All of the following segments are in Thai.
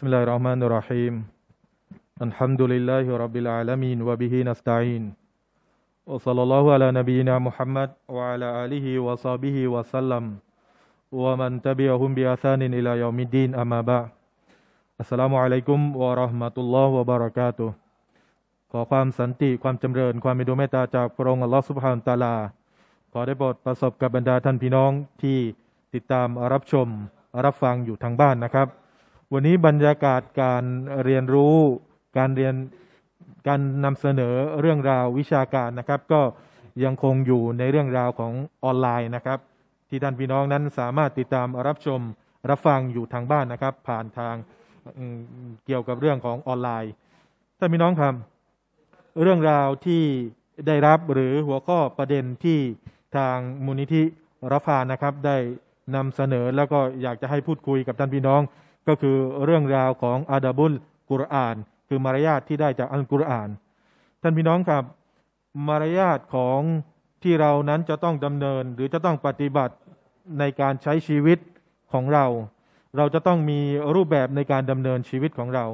بسم الله الرحمن الرحيم الحمد لله رب العالمين وبه نستعين وصلى الله على نبينا محمد وعلى آله وصحبه وسلم ومن تبعهم بإحسان إلى يوم الدين أما بعد السلام عليكم ورحمة الله وبركاته ขอความสันติความจำเริญความมีดูเมตตาจากพระองค์อัลลอฮฺสุบฮานตาลา ขอได้โปรดประสบกับบรรดาท่านพี่น้องที่ติดตามรับชม รับฟังอยู่ทางบ้านนะครับวันนี้บรรยากาศการเรียนรู้ การเรียน การนำเสนอเรื่องราววิชาการนะครับ ก็ยังคงอยู่ในเรื่องราวของออนไลน์นะครับ ที่ท่านพี่น้องนั้นสามารถติดตามรับชมรับฟังอยู่ทางบ้านนะครับ ผ่านทางเกี่ยวกับเรื่องของออนไลน์ท่านพี่น้องครับเรื่องราวที่ได้รับหรือหัวข้อประเด็นที่ทางมูลนิธิรัฟานะครับ ได้นำเสนอแล้วก็อยากจะให้พูดคุยกับท่านพี่น้องก็คือเรื่องราวของอาดับุลกุรอาน คือมารยาทที่ได้จากอัลกุรอาน ท่านพี่น้องครับ มารยาทของที่เรานั้นจะต้องดำเนิน หรือจะต้องปฏิบัติในการใช้ชีวิตของเรา เราจะต้องมีรูปแบบในการดำเนินชีวิตของเรา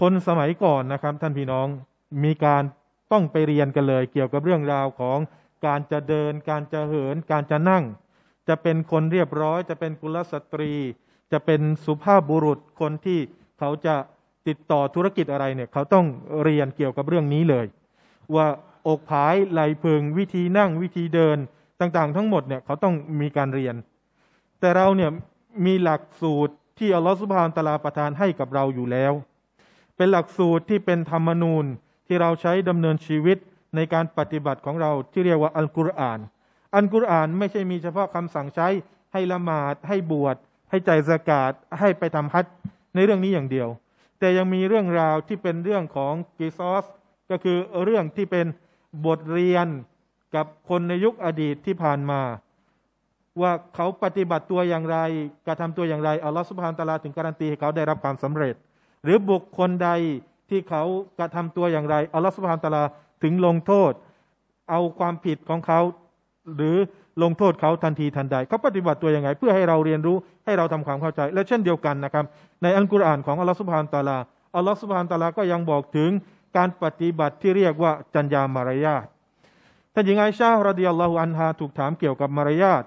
คนสมัยก่อนนะครับท่านพี่น้องมีการต้องไปเรียนกันเลยเกี่ยวกับเรื่องราวของการจะเดิน การจะเหิน การจะนั่ง จะเป็นคนเรียบร้อยจะเป็นกุลสตรีจะเป็นสุภาพบุรุษคนที่เขาจะติดต่อธุรกิจอะไรเนี่ยเขาต้องเรียนเกี่ยวกับเรื่องนี้เลย ว่าอกผายไหลพึงวิธีนั่งวิธีเดินต่างๆ ทั้งหมดเนี่ยเขาต้องมีการเรียน แต่เราเนี่ยมีหลักสูตรที่อัลลอฮฺสุบฮานตะลาประทานให้กับเราอยู่แล้ว เป็นหลักสูตรที่เป็นธรรมนูญที่เราใช้ดำเนินชีวิตในการปฏิบัติของเราที่เรียกว่าอัลกุรอาน อัลกุรอานไม่ใช่มีเฉพาะคำสั่งใช้ให้ละหมาดให้บวชให้ใจสกาดให้ไปทำฮัตในเรื่องนี้อย่างเดียว แต่ยังมีเรื่องราวที่เป็นเรื่องของกีซอสก็คือเรื่องที่เป็นบทเรียนกับคนในยุคอดีตที่ผ่านมา ว่าเขาปฏิบัติตัวอย่างไรกระทำตัวอย่างไรอัลลอฮฺสุบฮานตะลาถึงการันตีให้เขาได้รับความสำเร็จ หรือบุคคลใดที่เขากระทำตัวอย่างไรอัลลอฮฺสุบฮานตะลาถึงลงโทษเอาความผิดของเขาหรือลงโทษเขาทันทีทันใดเขาปฏิบัติตัวยังไงเพื่อให้เราเรียนรู้ให้เราทำความเข้าใจ และเช่นเดียวกันนะครับ ในอัลกุรอานของอัลลอฮฺสุบฮานตาลาอัลลอฮฺสุบฮานตาลาก็ยังบอกถึงการปฏิบัติที่เรียกว่าจัญญามารยาทท่านหญิงไอชาระดิยัลลอฮุอันฮาถูกถามเกี่ยวกับมารยาท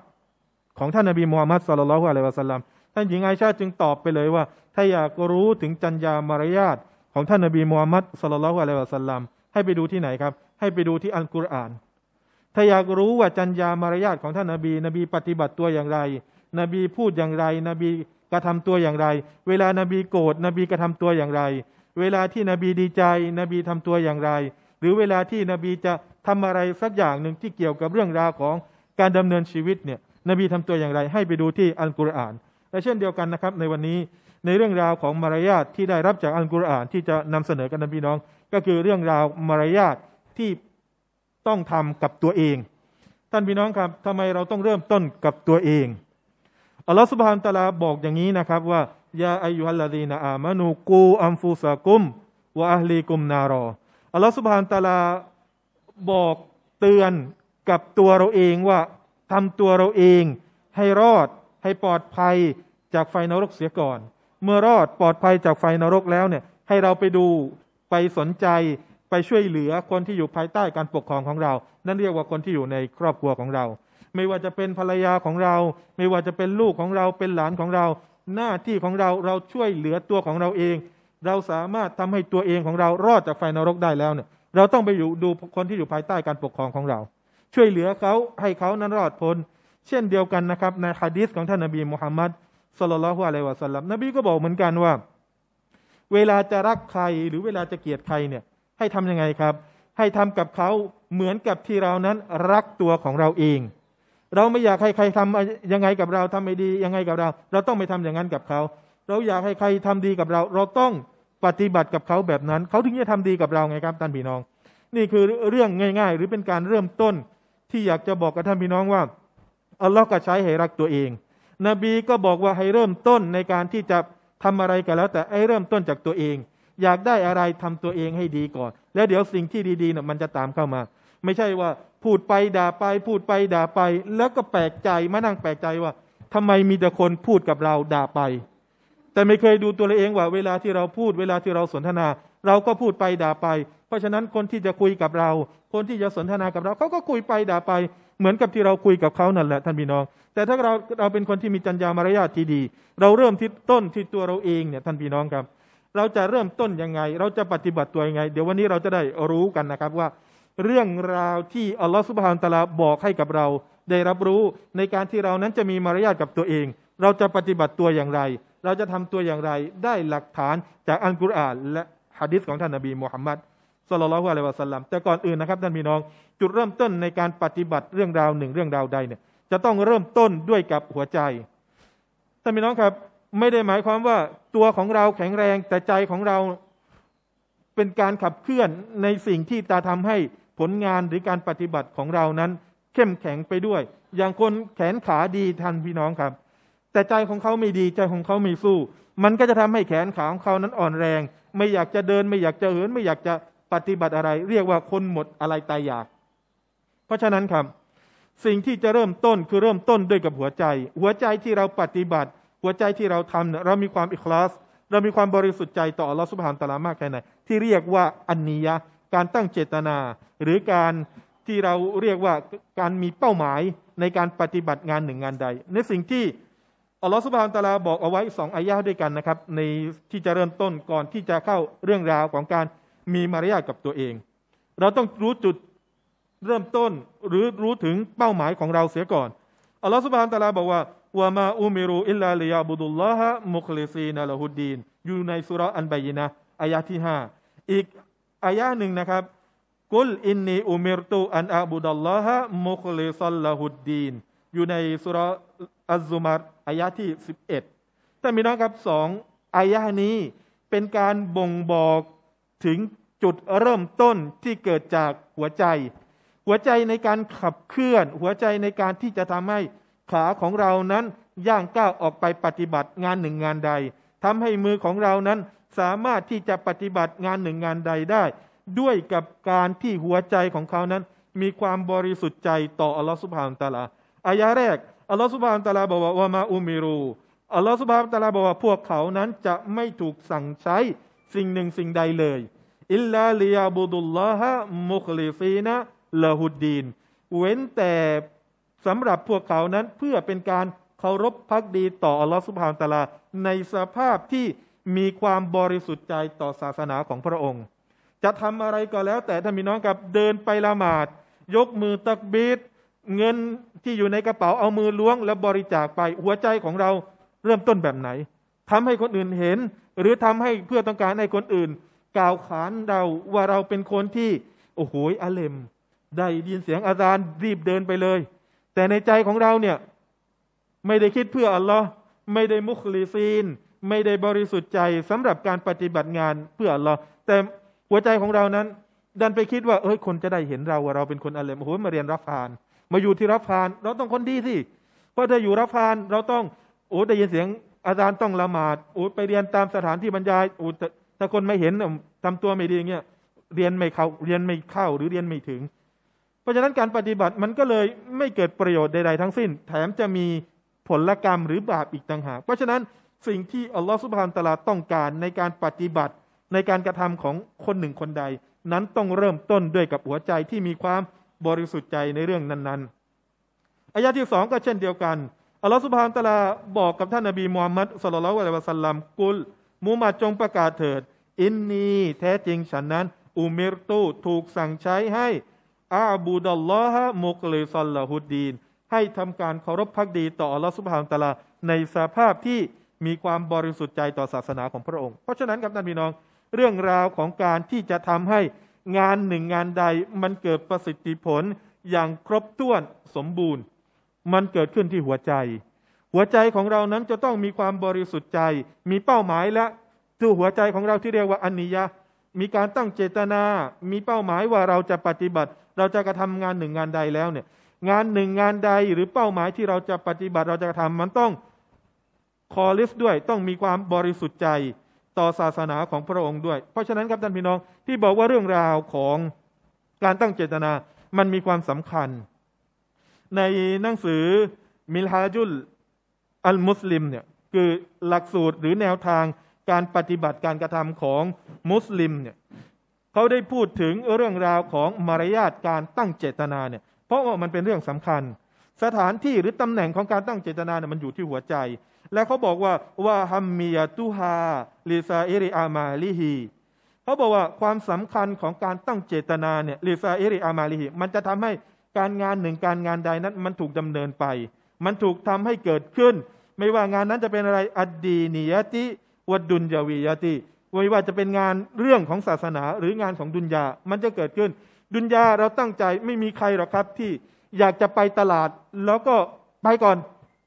ของท่านนบีมูฮัมมัดสุลลัลฮุอะลัยวะสัลลัมท่านหญิงไอชาจึงตอบไปเลยว่าถ้าอยากรู้ถึงจัญญามารยาทของท่านนบีมูฮัมมัดสุลลัลฮุอะลัยวะสัลลัมให้ไปดูที่ไหนครับให้ไปดูที่อัลกุรอานถ้าอยากรู้ว่าจัญญามารยาทของท่านนาบี นบีปฏิบัติตัวอย่างไร นบีพูดอย่างไร นบีกระทำตัวอย่างไร เวลานบีโกรธนบีกระทำตัวอย่างไร เวลาที่นบีดีใจนบีทำตัวอย่างไร หรือเวลาที่นบีจะทำอะไร สักอย่างหนึ่งที่เกี่ยวกับเรื่องราวของการดำเนินชีวิตเนี่ยนบีทำตัวอย่างไร ให้ไปดูที่อัลกุรอานและเช่นเดียวกันนะครับในวันนี้ในเรื่องราวของมารยาทที่ได้รับจากอัลกุรอานที่จะนำเสนอกับนบีน้องก็คือเรื่องราวมารยาทที่ต้องทำกับตัวเอง ท่านพี่น้องครับทำไมเราต้องเริ่มต้นกับตัวเองอัลลอฮฺสุบฮานตะลาบอกอย่างนี้นะครับว่ายาอายุฮัลลาดีนาอามานูกูอัมฟูสากุมวะอัลีกุมนารอ อัลลอฮฺสุบฮานตะลาบอกเตือนกับตัวเราเองว่าทำตัวเราเอง ให้รอดให้ปลอดภัยจากไฟนรกเสียก่อน เมื่อรอดปลอดภัยจากไฟนรกแล้วเนี่ยให้เราไปดูไปสนใจไปช่วยเหลือคนที่อยู่ภายใต้การปกครองของเรา นั่นเรียกว่าคนที่อยู่ในครอบครัวของเรา ไม่ว่าจะเป็นภรรยาของเรา ไม่ว่าจะเป็นลูกของเรา เป็นหลานของเรา หน้าที่ของเรา เราช่วยเหลือตัวของเราเอง เราสามารถทำให้ตัวเองของเรารอดจากไฟนรกได้แล้วเนี่ย เราต้องไปอยู่ดูคนที่อยู่ภายใต้การปกครองของเรา ช่วยเหลือเขาให้เขานั้นรอดพ้น เช่นเดียวกันนะครับในฮะดีษของท่านนบีมุฮัมมัดสลลัลฮุอะลัยวะสัลลัม นบีก็บอกเหมือนกันว่า เวลาจะรักใครหรือเวลาจะเกลียดใครเนี่ยให้ทำยังไงครับ ให้ทำกับเขาเหมือนกับที่เรานั้นรักตัวของเราเอง เราไม่อยากให้ใครทำยังไงกับเราทำไม่ดี ยังไงกับเรา เราต้องไม่ทำอย่างนั้นกับเขา เราอยากให้ใครทำดีกับเรา เราต้องปฏิบัติกับเขาแบบนั้น เขาถึงจะทำดีกับเราไงครับท่านพี่น้อง นี่คือเรื่องง่ายๆ หรือเป็นการเริ่มต้นที่อยากจะบอกกับท่านพี่น้องว่าอัลลอฮ์ก็ใช้ให้รักตัวเอง นบีก็บอกว่าให้เริ่มต้นในการที่จะทำอะไรกันแล้ว แต่ให้เริ่มต้นจากตัวเองอยากได้อะไรทำตัวเองให้ดีก่อน แล้วเดี๋ยวสิ่งที่ดีๆนี่ยมันจะตามเข้ามา ไม่ใช่ว่าพูดไปด่าไป พูดไปด่าไป แล้วก็แปลกใจ มานั่งแปลกใจว่า ทำไมมีแต่คนพูดกับเราด่าไป แต่ไม่เคยดูตัวเองว่าเวลาที่เราพูดเวลาที่เราสนทนา เราก็พูดไปด่าไป เพราะฉะนั้นคนที่จะคุยกับเรา คนที่จะสนทนากับเราเขาก็คุยไปด่าไป เหมือนกับที่เราคุยกับเขานั่นแหละท่านพี่น้อง แต่ถ้าเราเราเป็นคนที่มีจัญญามารยาทที่ดี เราเริ่มที่ต้นที่ตัวเราเองเนี่ยท่านพี่น้องครับเราจะเริ่มต้นยังไง เราจะปฏิบัติตัวยังไง เดี๋ยววันนี้เราจะได้รู้กันนะครับว่าเรื่องราวที่อัลลอฮฺสุบฮานตะลาบอกให้กับเรา ได้รับรู้ในการที่เรานั้นจะมีมารยาทกับตัวเอง เราจะปฏิบัติตัวอย่างไร เราจะทำตัวอย่างไร ได้หลักฐานจากอัลกุรอานและฮะดิษของท่านนบีมูฮัมมัดสลลัลลอฮุอะลัยวะสัลลัม แต่ก่อนอื่นนะครับท่านพี่น้อง จุดเริ่มต้นในการปฏิบัติเรื่องราวหนึ่งเรื่องราวใดเนี่ยจะต้องเริ่มต้นด้วยกับหัวใจท่านพี่น้องครับไม่ได้หมายความว่าตัวของเราแข็งแรง แต่ใจของเราเป็นการขับเคลื่อนในสิ่งที่ตาทำให้ผลงานหรือการปฏิบัติของเรานั้น เข้มแข็งไปด้วย อย่างคนแขนขาดีทันพี่น้องครับ แต่ใจของเขาไม่ดีใจของเขาไม่สู้มันก็จะทำให้แขนขาของเขานั้นอ่อนแรง ไม่อยากจะเดิน ไม่อยากจะเหินไม่อยากจะปฏิบัติอะไร เรียกว่าคนหมดอะไรตายอยากเพราะฉะนั้นครับสิ่งที่จะเริ่มต้นคือเริ่มต้นด้วยกับหัวใจ หัวใจที่เราปฏิบัติัวใจที่เราทำเนี่ยเรา มีความอิคลาสเรามีความบริสุทธิ์ใจต่ออัลลอฮฺสุบฮานตะลา มากแค่ไหนที่เรียกว่าอันนียะการตั้งเจตนา หรือการที่เราเรียกว่าการมีเป้าหมายในการปฏิบัติงานหนึ่งงานใด ในสิ่งที่อัลลอฮฺสุบฮานตะลาบอกเอาไว้สองอายะด้วยกันนะครับในที่จะเริ่มต้นก่อนที่จะเข้าเรื่องราวของการมีมารยาทกับตัวเอง เราต้องรู้จุดเริ่มต้นหรือรู้ถึงเป้าหมายของเราเสียก่อนอัลลอฮฺสุบฮานตะลาบอกว่าว่ามาอุมิรูอิลลาลียาบุดุลลอฮะมุคลิซีนะละฮุดดีนอยู่ในสุรอันบายนะอายะที่ห้าอีกอายะหนึ่งนะครับ กุลอินนีอุมิรตุอันอาบุดุลลอฮะมุคลิซัลละฮุดดีน อยู่ในสุรอัลซุมารอายะที่สิบเอ็ดแต่มีน้องครับสองอายะนี้เป็นการบ่งบอกถึงจุดเริ่มต้นที่เกิดจากหัวใจ หัวใจในการขับเคลื่อนหัวใจในการที่จะทำให้ขาของเรานั้นย่างก้าวออกไปปฏิบัติงานหนึ่งงานใด ทำให้มือของเรานั้นสามารถที่จะปฏิบัติงานหนึ่งงานใดได้ ด้วยกับการที่หัวใจของเขานั้นมีความบริสุทธิ์ใจต่ออัลลอฮฺสุบฮานตะลาอายะแรกอัลลอฮฺสุบฮานตะลาบอกว่ามาอุมิรู อัลลอฮฺสุบฮานตะลาบอกว่าพวกเขานั้นจะไม่ถูกสั่งใช้สิ่งหนึ่งสิ่งใดเลย อิลลาลียาบุดุลลาฮะมุคลิฟีนะละหุดดีนเว้นแต่สำหรับพวกเขานั้นเพื่อเป็นการเคารพพักดีต่ออัลลอฮฺสุบฮานตะลาในสภาพที่มีความบริสุทธิ์ใจต่อศาสนาของพระองค์ จะทำอะไรก็แล้วแต่ถ้ามีน้องกับเดินไปละหมาดยกมือตักบีดเงินที่อยู่ในกระเป๋าเอามือล้วง แล้วบริจาคไปหัวใจของเราเริ่มต้นแบบไหน ทำให้คนอื่นเห็นหรือทำให้เพื่อต้องการให้คนอื่น กล่าวขานเราว่าเราเป็นคนที่โอ้โหอเลมได้ยินเสียงอาจารย์รีบเดินไปเลยแต่ในใจของเราเนี่ยไม่ได้คิดเพื่อ อัลลอฮ์ไม่ได้มุคลิซีน ไม่ได้บริสุทธิ์ใจ สำหรับการปฏิบัติงานเพื่อ อัลลอฮ์แต่หัวใจของเรานั้นดันไปคิดว่าเอ้ยคนจะได้เห็นเรา ว่า เราเป็นคนอะไรโอ้โหมาเรียนรับฟาน มาอยู่ที่รับฟาน เราต้องคนดีสิ เพราะถ้าอยู่รับฟานเราต้อง โอ้ได้ยินเสียงอาจารย์ต้องละหมาด โอ้ไปเรียนตามสถานที่บรรยายโอ้ถ้าคนไม่เห็นทำตัวไม่ดีเงี้ยเรียนไม่เข้าเรียนไม่เข้าหรือเรียนไม่ถึงราะฉะนั้นการปฏิบัติมันก็เลยไม่เกิดประโยชน์ใดๆทั้งสิ้นแถมจะมีผลลกรรมหรือบาปอีกต่างหาก เพราะฉะนั้นสิ่งที่อัลลอฮฺสุบฮานตะลาต้องการในการปฏิบัติในการกระทำของคนหนึ่งคนใด นั้นต้องเริ่มต้นด้วยกับหัวใจที่มีความบริสุทธิ์ใจในเรื่องนั้นๆอายะที่สองก็เช่นเดียวกันอัลลอฮฺสุบฮานตะลาบอกกับท่านนบีมูฮัมมัดสุลลัลวะลัยวะสัลลัมกุลมูมาัดจงประกาศเถิด อินนีแท้จริงฉันนั้นอุมิรตูถูกสั่งใช้ให้อาบูดัลลอฮะมุกเลซัลลาฮุดดีน ให้ทำการเคารพพักดีต่ออัลลอฮสุบฮานตะลา ในสภาพที่มีความบริสุทธิ์ใจต่อศาสนาของพระองค์ เพราะฉะนั้นครับท่านพี่น้อง เรื่องราวของการที่จะทำให้งานหนึ่งงานใด มันเกิดประสิทธิผลอย่างครบถ้วนสมบูรณ์ มันเกิดขึ้นที่หัวใจ หัวใจของเรานั้นจะต้องมีความบริสุทธิ์ใจ มีเป้าหมายและตัวหัวใจของเราที่เรียกว่าอันนิยะ มีการตั้งเจตนามีเป้าหมายว่าเราจะปฏิบัติเราจะกระทำงานหนึ่งงานใดแล้วเนี่ยงานหนึ่งงานใดหรือเป้าหมายที่เราจะปฏิบัติเราจะกระทำมันต้องคอลิฟด้วยต้องมีความบริสุทธิ์ใจต่อศาสนาของพระองค์ด้วย เพราะฉะนั้นครับท่านพี่น้องที่บอกว่าเรื่องราวของการตั้งเจตนามันมีความสำคัญ ในหนังสือมิลฮาจุลอัลมุสลิมเนี่ยคือหลักสูตรหรือแนวทางการปฏิบัติการกระทำของมุสลิมเนี่ยเขาได้พูดถึงเรื่องราวของมารยาทการตั้งเจตนาเนี่ยเพราะว่ามันเป็นเรื่องสำคัญ สถานที่หรือตำแหน่งของการตั้งเจตนาเนี่ยมันอยู่ที่หัวใจ และเขาบอกว่าวาฮัมมียตุฮาลิซาเอริอามาลิฮีเขาบอกว่าความสำคัญของการตั้งเจตนาเนี่ยลิซาเอริอามาลิฮีมันจะทำให้การงานหนึ่งการงานใดนั้นมันถูกดำเนินไป มันถูกทำให้เกิดขึ้น ไม่ว่างานนั้นจะเป็นอะไรอดีนียติวดุนยาวียติไม่ว่าจะเป็นงานเรื่องของศาสนา หรืองานของดุนยา มันจะเกิดขึ้น ดุนยาเราตั้งใจไม่มีใครหรอกครับที่อยากจะไปตลาดแล้วก็ไปก่อน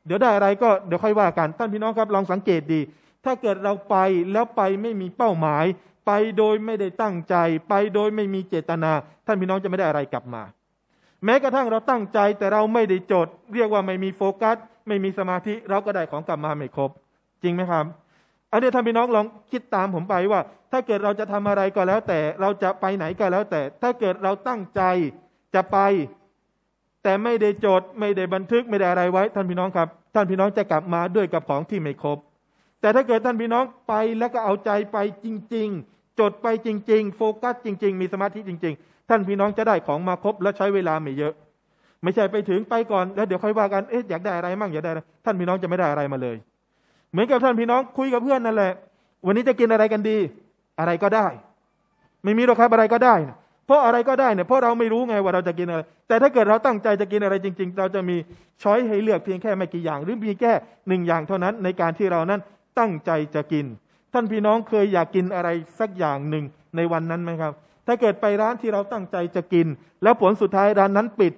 เดี๋ยวได้อะไรก็เดี๋ยวค่อยว่ากันท่านพี่น้องครับลองสังเกตดี ถ้าเกิดเราไปแล้วไปไม่มีเป้าหมาย ไปโดยไม่ได้ตั้งใจ ไปโดยไม่มีเจตนา ท่านพี่น้องจะไม่ได้อะไรกลับมา แม้กระทั่งเราตั้งใจแต่เราไม่ได้จดเรียกว่าไม่มีโฟกัส ไม่มีสมาธิเราก็ได้ของกลับมาไม่ครบจริงไหมครับอันนี้ท่านพี่น้องลองคิดตามผมไปว่า ถ้าเกิดเราจะทำอะไรก็แล้ว แต่เราจะไปไหนก็แล้วแต่ ถ้าเกิดเราตั้งใจจะไป แต่ไม่ได้จดไม่ได้บันทึกไม่ได้อะไรไว้ ท่านพี่น้องครับ ท่านพี่น้องจะกลับมาด้วยกับของที่ไม่ครบแต่ถ้าเกิดท่านพี่น้องไปแล้วก็เอาใจไปจริงๆ จดไปจริง ๆ โฟกัสจริง ๆ มีสมาธิจริง ๆ ท่านพี่น้องจะได้ของมาครบและใช้เวลาไม่เยอะ ไม่ใช่ไปถึงไปก่อนแล้วเดี๋ยวค่อยว่ากันเอ๊ะอยากได้อะไรมั่งอยากได้ท่านพี่น้องจะไม่ได้อะไรมาเลยเหมือนกับท่านพี่น้องคุยกับเพื่อนนั่นแหละวันนี้จะกินอะไรกันดี อะไรก็ได้ ไม่มีหรอกครับอะไรก็ได้นะเพราะอะไรก็ได้เนี่ยเพราะเราไม่รู้ไงว่าเราจะกินอะไรแต่ถ้าเกิดเราตั้งใจจะกินอะไรจริง ๆ เราจะมีช้อยให้เลือกเพียงแค่ไม่กี่อย่าง หรือมีแค่หนึ่งอย่างเท่านั้นในการที่เรานั้นตั้งใจจะกิน ท่านพี่น้องเคยอยากกินอะไรสักอย่างหนึ่งในวันนั้นไหมครับ ถ้าเกิดไปร้านที่เราตั้งใจจะกิน แล้วผลสุดท้ายร้านนั้นปิด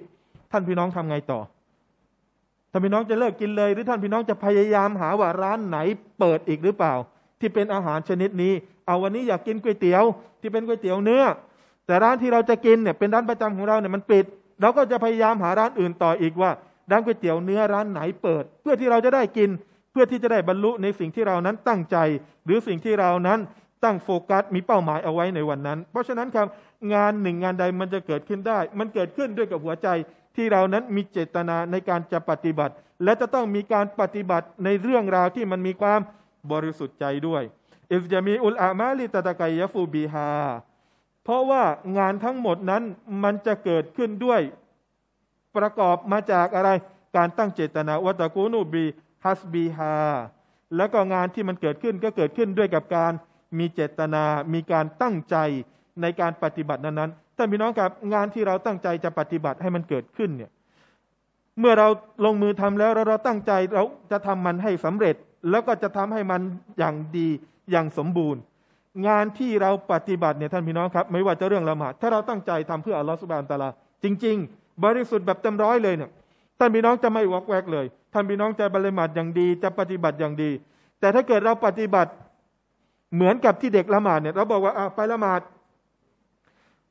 ท่านพี่น้องทำไงต่อท่านพี่น้องจะเลิกกินเลยหรือท่านพี่น้องจะพยายามหาว่าร้านไหนเปิดอีกหรือเปล่า ที่เป็นอาหารชนิดนี้ เอาวันนี้อยากกินก๋วยเตี๋ยวที่เป็นก๋วยเตี๋ยวเนื้อ แต่ร้านที่เราจะกินเนี่ยเป็นร้านประจำของเราเนี่ยมันปิดเราก็จะพยายามหาร้านอื่นต่ออีกว่าร้านก๋วยเตี๋ยวเนื้อร้านไหนเปิด เพื่อที่เราจะได้กิน เพื่อที่จะได้บรรลุในสิ่งที่เรานั้นตั้งใจหรือสิ่งที่เรานั้นตั้งโฟกัสมีเป้าหมายเอาไว้ในวันนั้น เพราะฉะนั้นครับงานหนึ่งงานใดมันจะเกิดขึ้นได้ มันเกิดขึ้นด้วยกับหัวใจที่เรานั้นมีเจตนาในการจะปฏิบัติ และจะต้องมีการปฏิบัติในเรื่องราวที่มันมีความบริสุทธิ์ใจด้วยอิฟยามีอุลอามาลิตตะกัยยฟูบีฮาเพราะว่างานทั้งหมดนั้นมันจะเกิดขึ้นด้วยประกอบมาจากอะไร การตั้งเจตนา วัตกูนูบีฮัสบีฮาแล้วก็งานที่มันเกิดขึ้นก็เกิดขึ้นด้วยกับการมีเจตนา มีการตั้งใจในการปฏิบัตินั้นานพี่น้องกับงานที่เราตั้งใจจะปฏิบัติให้มันเกิดขึ้นเนี่ยเมื่อเราลงมือทำแล้วเราตั้งใจเราจะทำมันให้สำเร็จ แล้วก็จะทำให้มันอย่างดีอย่างสมบูรณ์ งานที่เราปฏิบัติเนี่ยท่านพี่น้องครับไม่ว่าจะเรื่องละหมาดถ้าเราตั้งใจทำเพื่ออัลลอฮฺสุบานตะลา จริง ๆ บริสุทธิ์แบบเต็มร้อยเลยเนี่ยท่านพี่น้องจะไม่วอกแวกเลย ท่านพี่น้องจะบริมาดอย่างดี จะปฏิบัติอย่างดี แต่ถ้าเกิดเราปฏิบัติเหมือนกับที่เด็กละหมาดเนี่ยเราบอกว่าไปละหมาด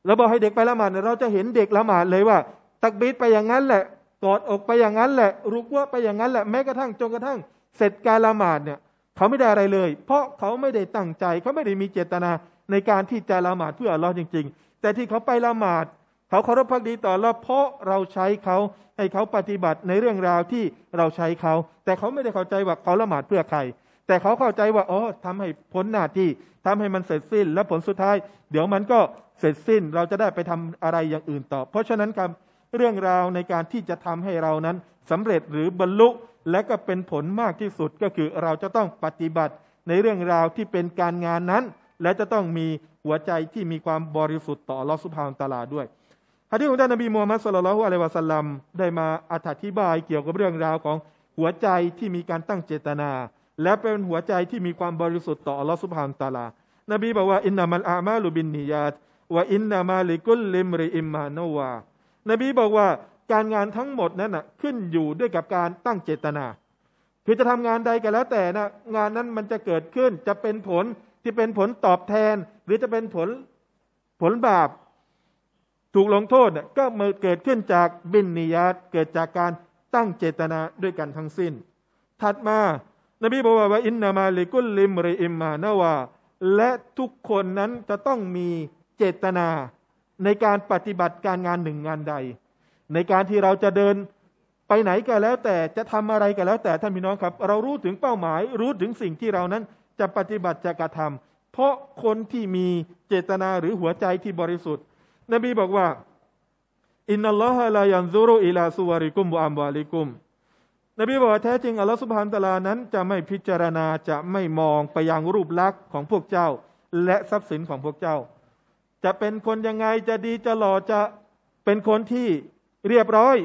เราบอกให้เด็กไปละหมาดเราจะเห็นเด็กละหมาดเลยว่า ตักบีดไปอย่างนั้นแหละ กอดอกไปอย่างนั้นแหละ รุกว่าไปอย่างนั้นแหละแม้กระทั่งจนกระทั่งเสร็จการละหมาดเนี่ยเขาไม่ได้อะไรเลย เพราะเขาไม่ได้ตั้งใจ เขาไม่ได้มีเจตนาในการที่จะละหมาดเพื่ออัลลอฮ์จริง ๆ แต่ที่เขาไปละหมาด เขาเคารพพักดีต่อเราเพราะเราใช้เขาให้เขาปฏิบัติในเรื่องราวที่เราใช้เขา แต่เขาไม่ได้เข้าใจว่าเขาละหมาดเพื่อใคร แต่เขาเข้าใจว่าอ๋อทำให้พ้นหน้าที่ทำให้มันเสร็จสิ้นและผลสุดท้าย เดี๋ยวมันก็เสร็จสิ้นเราจะได้ไปทำอะไรอย่างอื่นต่อ เพราะฉะนั้นการเรื่องราวในการที่จะทำให้เรานั้นสำเร็จหรือบรรลุและก็เป็นผลมากที่สุด ก็คือเราจะต้องปฏิบัติในเรื่องราวที่เป็นการงานนั้น และจะต้องมีหัวใจที่มีความบริสุทธิ์ต่อลอสุภาอันตลาด้วยฮะที่ของท่านนบีมูฮัมมัดสุลลัลฮุอะลัยวะสัลลัมได้มาอธิบายเกี่ยวกับเรื่องราวของหัวใจที่มีการตั้งเจตนา และเป็นหัวใจที่มีความบริสุทธิ์ต่อลอสุภาอันตลา นบีบอกว่าอินนามัลอามาลูบินนียาตว่าอินนามาลิกุลลิมริอิมมานวานบีบอกว่าการงานทั้งหมดนั้นนะขึ้นอยู่ด้วยกับการตั้งเจตนา คือจะทำงานใดก็แล้วแต่นะงานนั้นมันจะเกิดขึ้น จะเป็นผลที่เป็นผลตอบแทน หรือจะเป็นผลผลบาปถูกลงโทษนะก็มาเกิดขึ้นจากบินนิยาตเกิดจากการตั้งเจตนาด้วยกันทั้งสิ้น ถัดมา นบีบอกว่าว่าอินนามาลิกุลลิมริอิมมานาวาและทุกคนนั้นจะต้องมีเจตนาในการปฏิบัติการงานหนึ่งงานใด ในการที่เราจะเดินไปไหนก็แล้ว แต่จะทำอะไรก็แล้ว แต่ท่านพี่น้องครับ เรารู้ถึงเป้าหมาย รู้ถึงสิ่งที่เรานั้นจะปฏิบัติจะกระทำเพราะคนที่มีเจตนาหรือหัวใจที่บริสุทธิ์ นบีบอกว่าอินนัลลอฮะลายันซูรุอิลาสุวาริกุมบุอัมวาลิกุม นบีบอกว่าแท้จริง อัลลอฮฺสุบฮานตะลานั้น จะไม่พิจารณาจะไม่มองไปยังรูปลักษณ์ของพวกเจ้า และทรัพย์สินของพวกเจ้าจะเป็นคนยังไงจะดีจะหล่อจะเป็นคนที่เรียบร้อย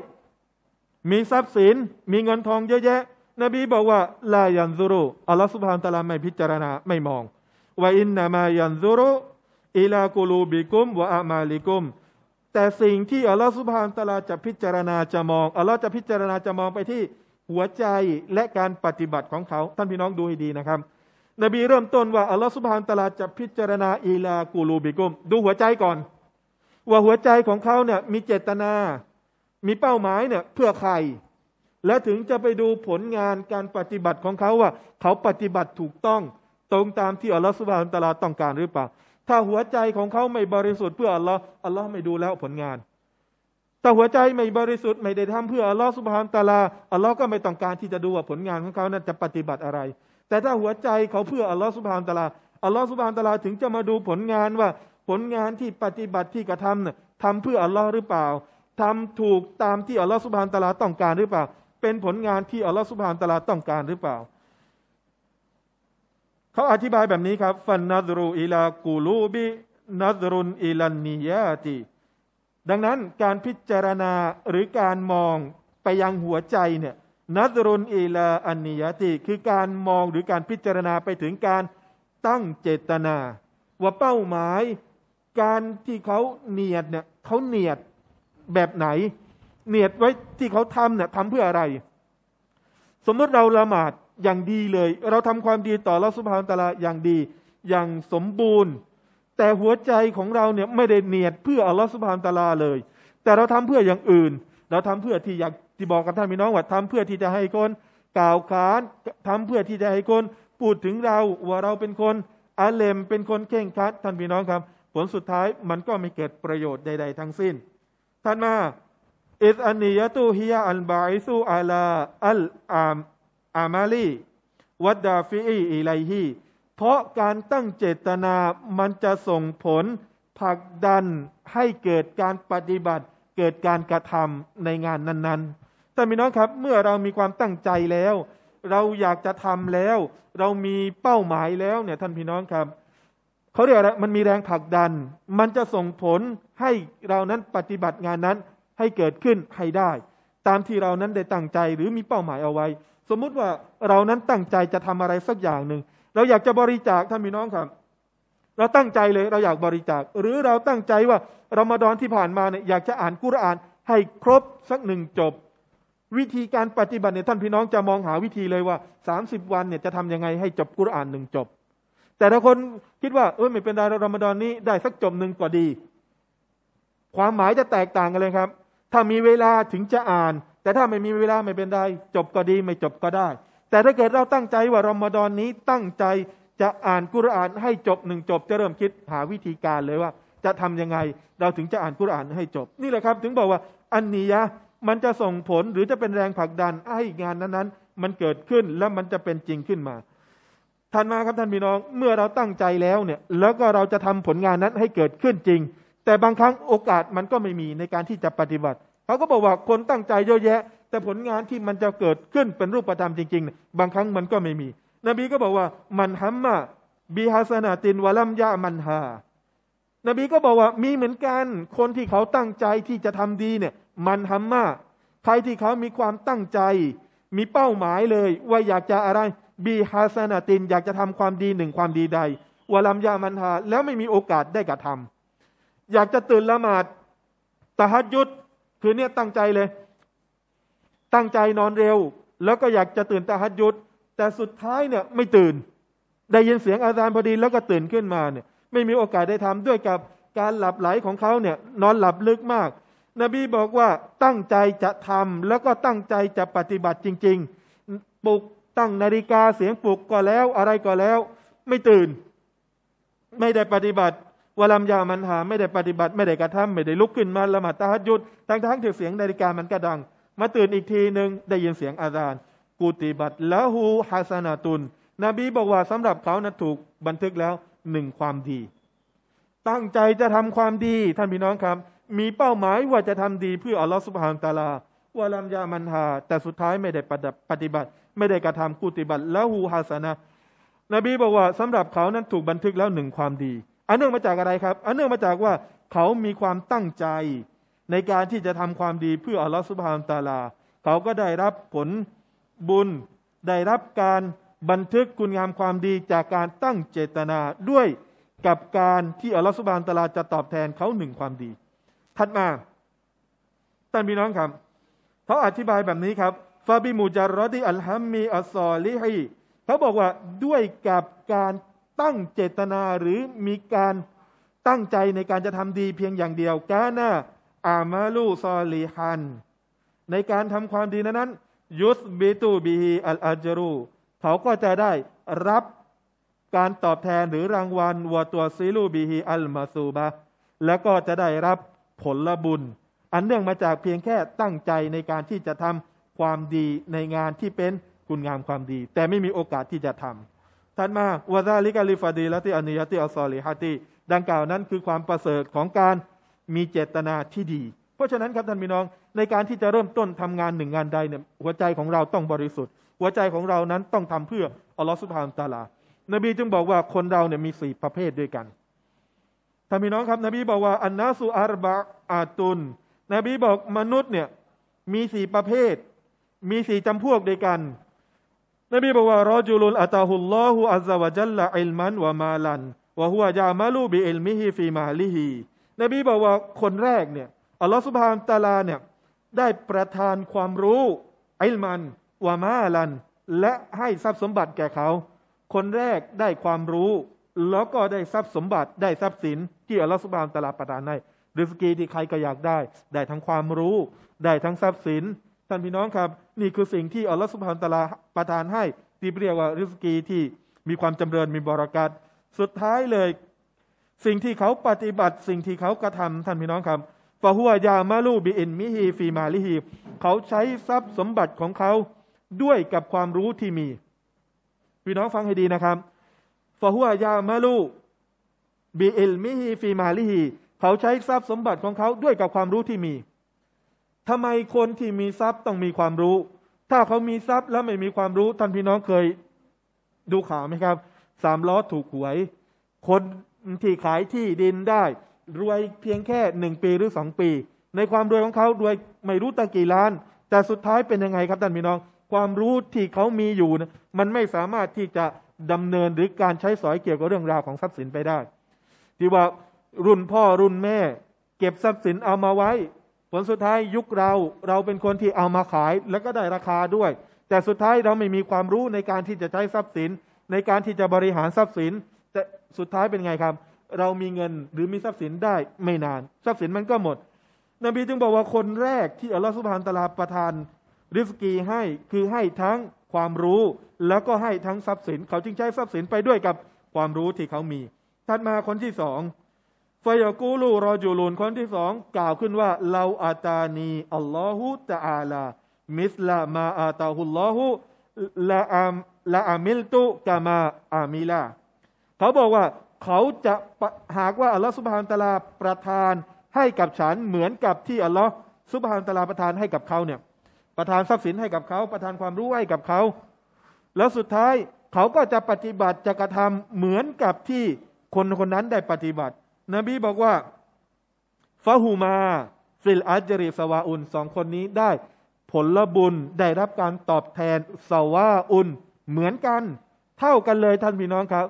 มีทรัพย์สิน มีเงินทองเยอะแยะ นบี บอกว่าลายันซุรุอัลลอฮฺสุบฮานตะลาไม่พิจารณาไม่มองว่าอินนามายันซุรุอิลากูลูบิกุมวะอามาลิกุม แต่สิ่งที่อัลลอฮฺสุบฮานตะลาจะพิจารณาจะมองอัลลอฮฺจะพิจารณาจะมองไปที่หัวใจและการปฏิบัติของเขาท่านพี่น้องดูให้ดีนะครับนบีเริ่มต้นว่าอัลลอฮฺสุบฮานตะลาจะพิจารณาอีลากูลูบิกุมดูหัวใจก่อน ว่าหัวใจของเขาเนี่ยมีเจตนา มีเป้าหมายเนี่ยเพื่อใคร และถึงจะไปดูผลงานการปฏิบัติของเขาว่าเขาปฏิบัติถูกต้องตรงตามที่อัลลอฮฺสุบฮานตะลาต้องการหรือเปล่าถ้าหัวใจของเขาไม่บริสุทธิ์เพื่ออัลลอฮ์อัลลอฮ์ไม่ดูแล้วผลงานแต่หัวใจไม่บริสุทธิ์ไม่ได้ทำเพื่ออัลลอฮ์สุบฮานตะลาอัลลอฮ์ก็ไม่ต้องการที่จะดูว่าผลงานของเขานั้นจะปฏิบัติอะไรแต่ถ้าหัวใจเขาเพื่ออัลลอฮฺสุบฮานตะลา อัลลอฮฺสุบฮานตะลาถึงจะมาดูผลงานว่าผลงานที่ปฏิบัติที่กระทำเนี่ยทำเพื่ออัลลอฮ์หรือเปล่าทำถูกตามที่อัลลอฮฺสุบฮานตะลาต้องการหรือเปล่า เป็นผลงานที่อัลลอฮฺสุบฮานตะลาต้องการหรือเปล่า เขาอธิบายแบบนี้ครับฟันนัดรูอิลา กูลูบิ นัดรุนอิลันนียาติ ดังนั้นการพิจารณาหรือการมองไปยังหัวใจเนี่ยนัตรุนอีลาอันนิยติคือการมองหรือการพิจารณาไปถึงการตั้งเจตนาว่าเป้าหมายการที่เขาเนียดเนี่ยเขาเนียดแบบไหน เนียดไว้ที่เขาทำเนี่ยทำเพื่ออะไร สมมติเราละหมาดอย่างดีเลย เราทำความดีต่อเราสุภาพตาลาอย่างดีอย่างสมบูรณ์ แต่หัวใจของเราเนี่ยไม่ได้เนียดเพื่ออัลลอพฺสุบานตาลาเลย แต่เราทำเพื่ออย่างอื่นเราทำเพื่อที่อยากที่บอกกับท่านพี่น้อง ว่าทำเพื่อที่จะให้คนกล่าวขานทำเพื่อที่จะให้คนพูดถึงเราว่าเราเป็นคนอาเลมเป็นคนเข่งคัดท่านพี่น้องครับ ผลสุดท้ายมันก็ไม่เกิดประโยชน์ใดๆทั้งสิ้น ท่านมาอิสอันนียตูฮิยาอันบาอิสูอาลาอัลอามอามาลีวัดดาฟีอีไลฮีเพราะการตั้งเจตนามันจะส่งผลผลักดันให้เกิดการปฏิบัติเกิดการกระทำในงานนั้น ๆแต่พี่น้องครับ เมื่อเรามีความตั้งใจแล้วเราอยากจะทำแล้ว เรามีเป้าหมายแล้วเนี่ยท่านพี่น้องครับเขาเรียกอะไรมันมีแรงผลักดัน มันจะส่งผลให้เรานั้นปฏิบัติงานนั้นให้เกิดขึ้นให้ได้ ตามที่เรานั้นได้ตั้งใจหรือมีเป้าหมายเอาไว้ สมมุติว่าเรานั้นตั้งใจจะทำอะไรสักอย่างหนึ่งเราอยากจะบริจาคท่านพี่น้องครับ เราตั้งใจเลยเราอยากบริจาค หรือเราตั้งใจว่ารามดอนที่ผ่านมาเนี่ยอยากจะอ่านกุรอานให้ครบสักหนึ่งจบวิธีการปฏิบัติเนี่ยท่านพี่น้องจะมองหาวิธีเลยว่าสามสิบวันเนี่ยจะทํำยังไงให้จบกุรอานหนึ่งจบ แต่ถ้าคนคิดว่าเออไม่เป็นไรรอมฎอนนี้ได้สักจบหนึ่งก็ดี ความหมายจะแตกต่างกันเลยครับ ถ้ามีเวลาถึงจะอ่าน แต่ถ้าไม่มีเวลาไม่เป็นไรจบก็ดีไม่จบก็ได้ แต่ถ้าเกิดเราตั้งใจว่ารอมฎอนนี้ตั้งใจจะอ่านกุรอานให้จบหนึ่งจบ จะเริ่มคิดหาวิธีการเลยว่า จะทํำยังไง เราถึงจะอ่านกุรอานให้จบนี่แหละครับ ถึงบอกว่าอันนี้ยะมันจะส่งผลหรือจะเป็นแรงผลักดันให้งานนั้นๆ มันเกิดขึ้นและมันจะเป็นจริงขึ้นมาท่านมาครับท่านพี่น้องเมื่อเราตั้งใจแล้วเนี่ยแล้วก็เราจะทำผลงานนั้นให้เกิดขึ้นจริง แต่บางครั้งโอกาสมันก็ไม่มีในการที่จะปฏิบัติเขาก็บอกว่าคนตั้งใจเยอะแยะ แต่ผลงานที่มันจะเกิดขึ้นเป็นรูปธรรมจริง ๆ บางครั้งมันก็ไม่มี นบีก็บอกว่ามันฮัมมะบีฮาสนาตินวะลัมยามันฮา นบีก็บอกว่ามีเหมือนกันคนที่เขาตั้งใจที่จะทำดีเนี่ยมันฮัมมาใครที่เขามีความตั้งใจมีเป้าหมายเลย ว่าอยากจะอะไรบีฮาสนาติน อยากจะทำความดีหนึ่งความดีใดวลัมยามันฮาแล้วไม่มีโอกาสได้กระทำ อยากจะตื่นละหมาดตะฮัดยุดคือเนี่ยตั้งใจเลย ตั้งใจนอนเร็ว แล้วก็อยากจะตื่นตะฮัดยุด แต่สุดท้ายเนี่ยไม่ตื่น ได้ยินเสียงอาจารย์พอดีแล้วก็ตื่นขึ้นมาเนี่ยไม่มีโอกาสได้ทำด้วยกับการหลับไหลของเขาเนี่ยนอนหลับลึกมากนบีบอกว่าตั้งใจจะทำแล้วก็ตั้งใจจะปฏิบัติจริงๆปลุกตั้งนาฬิกาเสียงปลุกก็แล้วอะไรก็แล้ว ไม่ตื่น ไม่ได้ปฏิบัติวลัมยามันหา ไม่ได้ปฏิบัติไม่ได้กระทำไม่ได้ลุกขึ้นมา ละหมาดตาฮัดยุดทั้งทั้งถึงเสียงนาฬิกามันกระดัง มาตื่นอีกทีหนึ่งได้ยินเสียงอาจารย์กูติบัตละหูฮาสนาตุนนบีบอกว่าสำหรับเขานั้นถูกบันทึกแล้วหนึ่งความดีตั้งใจจะทำความดีท่านพี่น้องครับมีเป้าหมายว่าจะทำดีเพื่ออัลลอฮฺสุบฮานตาลาวาลัมยามันฮา แต่สุดท้ายไม่ได้ปฏิบัติ ไม่ได้กระทำกุติบัติล้วฮูฮาสนะนบีบอกว่าสำหรับเขานั้นถูกบันทึกแล้วหนึ่งความดี อันเนื่องมาจากอะไรครับ อันเนื่องมาจากว่าเขามีความตั้งใจในการที่จะทำความดีเพื่ออัลลอฮฺสุบฮานตาลา เขาก็ได้รับผลบุญ ได้รับการบันทึกคุณงามความดี จากการตั้งเจตนาด้วยกับการที่อัลลอฮฺสุบฮานตาลาจะตอบแทนเขาหนึ่งความดีถัดมา ท่านพี่น้องครับ เขาอธิบายแบบนี้ครับ ฟาบิมูจารอติอัลฮัมมีอัสซอลิฮีเขาบอกว่าด้วยกับการตั้งเจตนาหรือมีการตั้งใจในการจะทำดีเพียงอย่างเดียวกาน่าอามาลูซอลีฮัน ในการทำความดีนั้นนนยุสบิตูบีฮีอัลอาจรูเขาก็จะได้รับการตอบแทนหรือรางวัลวัตัวซิลูบีฮีอัลมาซูบะ และก็จะได้รับผลบุญอันเนื่องมาจากเพียงแค่ตั้งใจในการที่จะทำความดีในงานที่เป็นคุณงามความดี แต่ไม่มีโอกาสที่จะทำท่านมาวาซาลิกาลิฟาดีละติอานิยติอัลซอลิฮัติดังกล่าวนั้นคือความประเสริฐของการมีเจตนาที่ดี เพราะฉะนั้นครับท่านพี่น้องในการที่จะเริ่มต้นทำงานหนึ่งงานใดเนี่ยหัวใจของเราต้องบริสุทธิ์ หัวใจของเรานั้นต้องทำเพื่ออัลลอฮฺสุบฮานตาลา นบีจึงบอกว่าคนเราเนี่ยมีสี่ประเภทด้วยกันท่านพี่น้องครับ นบีบอกว่าอันนาสุอารบะอาตุนนบีบอกมนุษย์เนี่ยมีสี่ประเภท มีสี่จำพวกเดีวยกัน นบีบอกว่ารอจูลุนอัตาฮุลลอฮุอัลซาวะจัลละอิลมันวะมาลันวะฮุวะยามาลูบิอิลมิฮิฟีมาลิฮีนบีบอกว่าคนแรกเนี่ยอัลลอฮฺสุบฮานตาลาเนี่ยได้ประทานความรู้อิลมันวะมาลัน และให้ทรัพย์สมบัติแก่เขา คนแรกได้ความรู้แล้วก็ได้ทรัพย์สมบัติได้ทรัพย์สินที่อัลลอฮฺสุบานตลาประทานให้ริสกีที่ใครก็อยากได้ ได้ทั้งความรู้ ได้ทั้งทรัพย์สิน ท่านพี่น้องครับ นี่คือสิ่งที่อัลลอฮฺสุบานตลาประทานให้ ที่เรียกว่าริสกีที่มีความจำเริญมีบรารัตสุดท้ายเลย สิ่งที่เขาปฏิบัติสิ่งที่เขากระทำท่านพี่น้องครับฟาหัวยามาลูบีอินมิฮีฟีมาลิฮีเขาใช้ทรัพย์สมบัติของเขาด้วยกับความรู้ที่มี พี่น้องฟังให้ดีนะครับฟะฮัวยามาลูบีเอลมิฮีฟีมาลิฮีเขาใช้ทรัพย์สมบัติของเขาด้วยกับความรู้ที่มีทำไมคนที่มีทรัพย์ต้องมีความรู้ ถ้าเขามีทรัพย์แล้วไม่มีความรู้ท่านพี่น้องเคย ดูข่าวไหมครับสามล้อถูกหวย คนที่ขายที่ดินได้ รวยเพียงแค่หนึ่งปีหรือสองปี ในความรวยของเขารวยไม่รู้ตั้งกี่ล้าน แต่สุดท้ายเป็นยังไงครับท่านพี่น้อง ความรู้ที่เขามีอยู่นะมันไม่สามารถที่จะดำเนินหรือการใช้สอยเกี่ยวกับเรื่องราวของทรัพย์สินไปได้ที่ว่ารุ่นพ่อรุ่นแม่ เก็บทรัพย์สินเอามาไว้ ผลสุดท้ายยุคเราเราเป็นคนที่เอามาขายแล้วก็ได้ราคาด้วย แต่สุดท้ายเราไม่มีความรู้ในการที่จะใช้ทรัพย์สินในการที่จะบริหารทรัพย์สินแต่สุดท้ายเป็นไงครับ เรามีเงินหรือมีทรัพย์สินได้ไม่นานทรัพย์สินมันก็หมดนบีจึงบอกว่าคนแรกที่อัลลอฮฺสุบฮานตะลาประทานริสกีให้คือให้ทั้งความรู้แล้วก็ให้ทั้งทรัพย์สิน เขาจึงใช้ทรัพย์สินไปด้วยกับความรู้ที่เขามี ถัดมาคนที่สองไฟยกูลูรอจูลูนคนที่สองกล่าวขึ้นว่าเราอาตานีอัลลอฮุตะอาลา มิสลามาอาตาฮุลลอฮุละอามละอามิลตุกามาอามิลาเขาบอกว่าเขาจะหากว่าอัลลอฮฺสุบฮานตะลาประทานให้กับฉันเหมือนกับที่อัลลอฮฺสุบฮานตะลาประทานให้กับเขาเนี่ยประทานทรัพย์สินให้กับเขา ประทานความรู้ให้กับเขา แล้วสุดท้ายเขาก็จะปฏิบัติจะกระทำเหมือนกับที่คนคนนั้นได้ปฏิบัติ นบีบอกว่าฟาหูมาฟิลอัจริสวาอุนสองคนนี้ได้ ผลบุญได้รับการตอบแทนสวาอุนเหมือนกัน เท่ากันเลยท่านพี่น้องครับ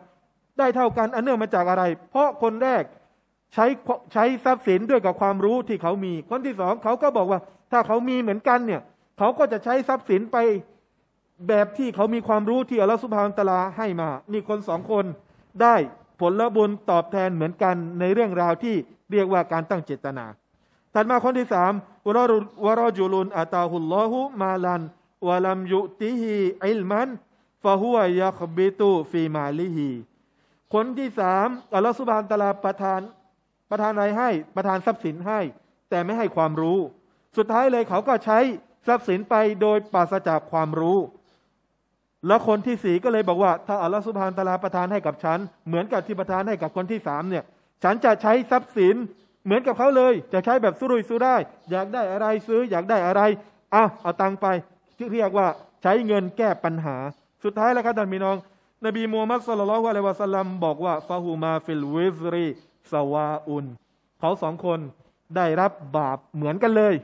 ได้เท่ากันอันเนื่องมาจากอะไร เพราะคนแรกใช้ใช้ทรัพย์สินด้วยกับความรู้ที่เขามีคนที่สองเขาก็บอกว่า ถ้าเขามีเหมือนกันเนี่ยเขาก็จะใช้ทรัพย์สินไปแบบที่เขามีความรู้ที่อัลลอฮฺสุบฮานตะลาให้มานี่คนสองคนได้ผลบุญตอบแทนเหมือนกันในเรื่องราวที่เรียกว่าการตั้งเจตนา ถัดมาคนที่สามวรวรจุลุนอาตาหุลลอฮุมาลันวลัมยุติฮีอิลมันฟะฮุวยักบิตุฟีมาลิฮีคนที่สามอัลลอฮฺสุบฮานตะลาประทานประทานอะไรให้ประทานทรัพย์สินให้ แต่ไม่ให้ความรู้ สุดท้ายเลยเขาก็ใช้ทรัพย์สินไปโดยปราศจากความรู้ แล้วคนที่สี่ก็เลยบอกว่า ถ้าอัลลอฮฺสุบฮานตาลาประทานให้กับฉันเหมือนกับที่ประทานให้กับคนที่สามเนี่ยฉันจะใช้ทรัพย์สินเหมือนกับเขาเลย จะใช้แบบสุรุยสุร่ายอยากได้อะไรซื้ออยากได้อะไรอ่ะเอาตังไปที่เรียกว่าใช้เงินแก้ปัญหาสุดท้ายแล้วครับท่านพี่น้องนบีมูฮัมมัดสุลลัลวะลัยวะสัลลัมบอกว่าฟาฮูมา ฟิลวิซรีสวาอุนเขาสองคนได้รับบาปเหมือนกันเลย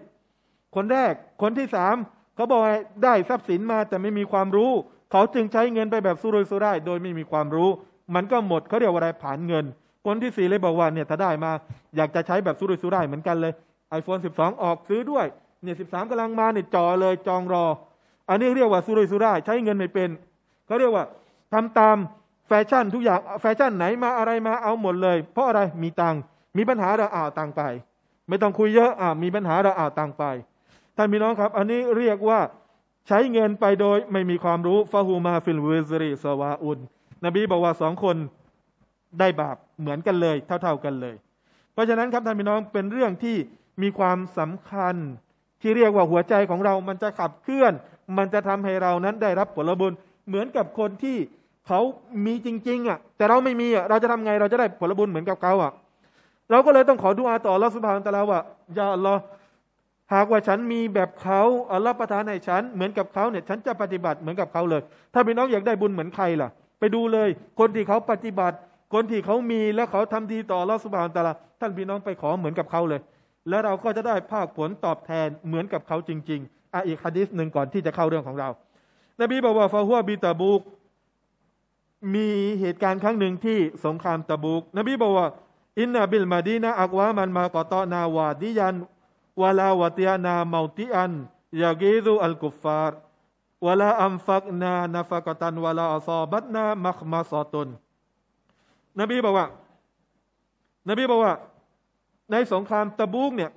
คนแรกคนที่สามเขาบอกว่าได้ทรัพย์สินมาแต่ไม่มีความรู้เขาจึงใช้เงินไปแบบสุรุ่ยสุร่ายโดยไม่มีความรู้ มันก็หมดเขาเรียกว่าอะไรผ่านเงิน คนที่สี่เลยบอกว่าเนี่ยถ้าได้มาอยากจะใช้แบบสุรุ่ยสุร่ายเหมือนกันเลย iPhone 12 ออกซื้อด้วย เนี่ยสสิบามกำลังมาเนี่ยจ่อเลยจองรอ อันนี้เรียกว่าสุรุ่ยสุร่ายใช้เงินไม่เป็นเขาเรียกว่าทำตามแฟชั่นทุกอย่างแฟชั่นไหนมาอะไรมาเอาหมดเลย เพราะอะไรมีตังมีปัญหาเราอ่าวตังไป ไม่ต้องคุยเยอะอ่ามีปัญหาเราอ่าวตังไปท่านพี่น้องครับอันนี้เรียกว่าใช้เงินไปโดยไม่มีความรู้ฟาฮูมาฟิลวิซรีสวาอุนนบีบอกว่าสองคนได้บาปเหมือนกันเลยเท่า ๆกันเลย เพราะฉะนั้นครับท่านพี่น้องเป็นเรื่องที่มีความสำคัญ ที่เรียกว่าหัวใจของเรา มันจะขับเคลื่อน มันจะทำให้เรานั้นได้รับผลบุญเหมือนกับคนที่เขามีจริงๆอ่ะแต่เราไม่มีอ่ะเราจะทำไงเราจะได้ผลบุญเหมือนกับเขาอ่ะ เราก็เลยต้องขอดูอาต่อรัศสุภาพตะลาว่ยาอัลลอฮ์หากว่าฉันมีแบบเขาอัลลอฮ์ประทานให้ฉันเหมือนกับเขาเนี่ยฉันจะปฏิบัติเหมือนกับเขาเลย ถ้าพี่น้องอยากได้บุญเหมือนใครล่ะ ไปดูเลย คนที่เขาปฏิบัติ คนที่เขามีและเขาทำดีต่อลอสุบานตาละท่านพี่น้องไปขอเหมือนกับเขาเลย แล้วเราก็จะได้ภาคผลตอบแทนเหมือนกับเขาจริงๆอ่ะอีกฮะดิษหนึ่งก่อนที่จะเข้าเรื่องของเรา นบีบอกว่าฟาฮัวบีตาบุก มีเหตุการณ์ครั้งหนึ่งที่สงครามตะบุกนบีบอกว่า อินนาบิลมาดีนะอักวามันมากอตอนาวาดิยันวลาวติยานาเมาติอันยาเกดรูอัลกุฟาร์วลาอัมฟักนานาฟักตันวลาอัซอบัตนามักมาซอตุนนบีบอกว่านบีบอกว่า ในสงครามตะบูกเนี่ย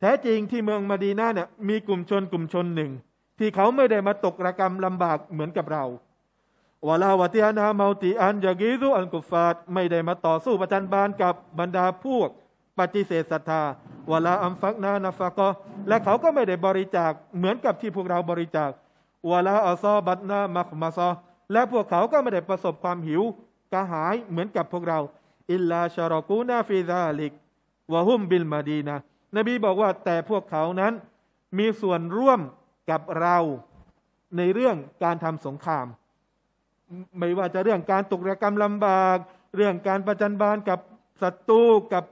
แท้จริงที่เมืองมาดีนาเนี่ยมีกลุ่มชนกลุ่มชนหนึ่ง ที่เขาไม่ได้มาตกระกรรมลำบากเหมือนกับเราวลาวติยานาเมาติอันยาเกดรูอัลกุฟฟาร์ไม่ได้มาต่อสู้ประจันบานกับบรรดาพวกปฏิเสธศรัทธาวลาอัมฟักนานาฟากอและเขาก็ไม่ได้บริจาคเหมือนกับที่พวกเราบริจาควลาอัลซอบัตนามักมาซอและพวกเขาก็ไม่ได้ประสบความหิวกระหายเหมือนกับพวกเรา อิลลาชารอกูนาฟิซาลิกวะฮุมบิลมาดีนะนบีบอกว่าแต่พวกเขานั้นมีส่วนร่วมกับเราในเรื่องการทำสงคราม ไม่ว่าจะเรื่องการตกระกรรมลำบาก เรื่องการประจันบานกับศัตรูกับ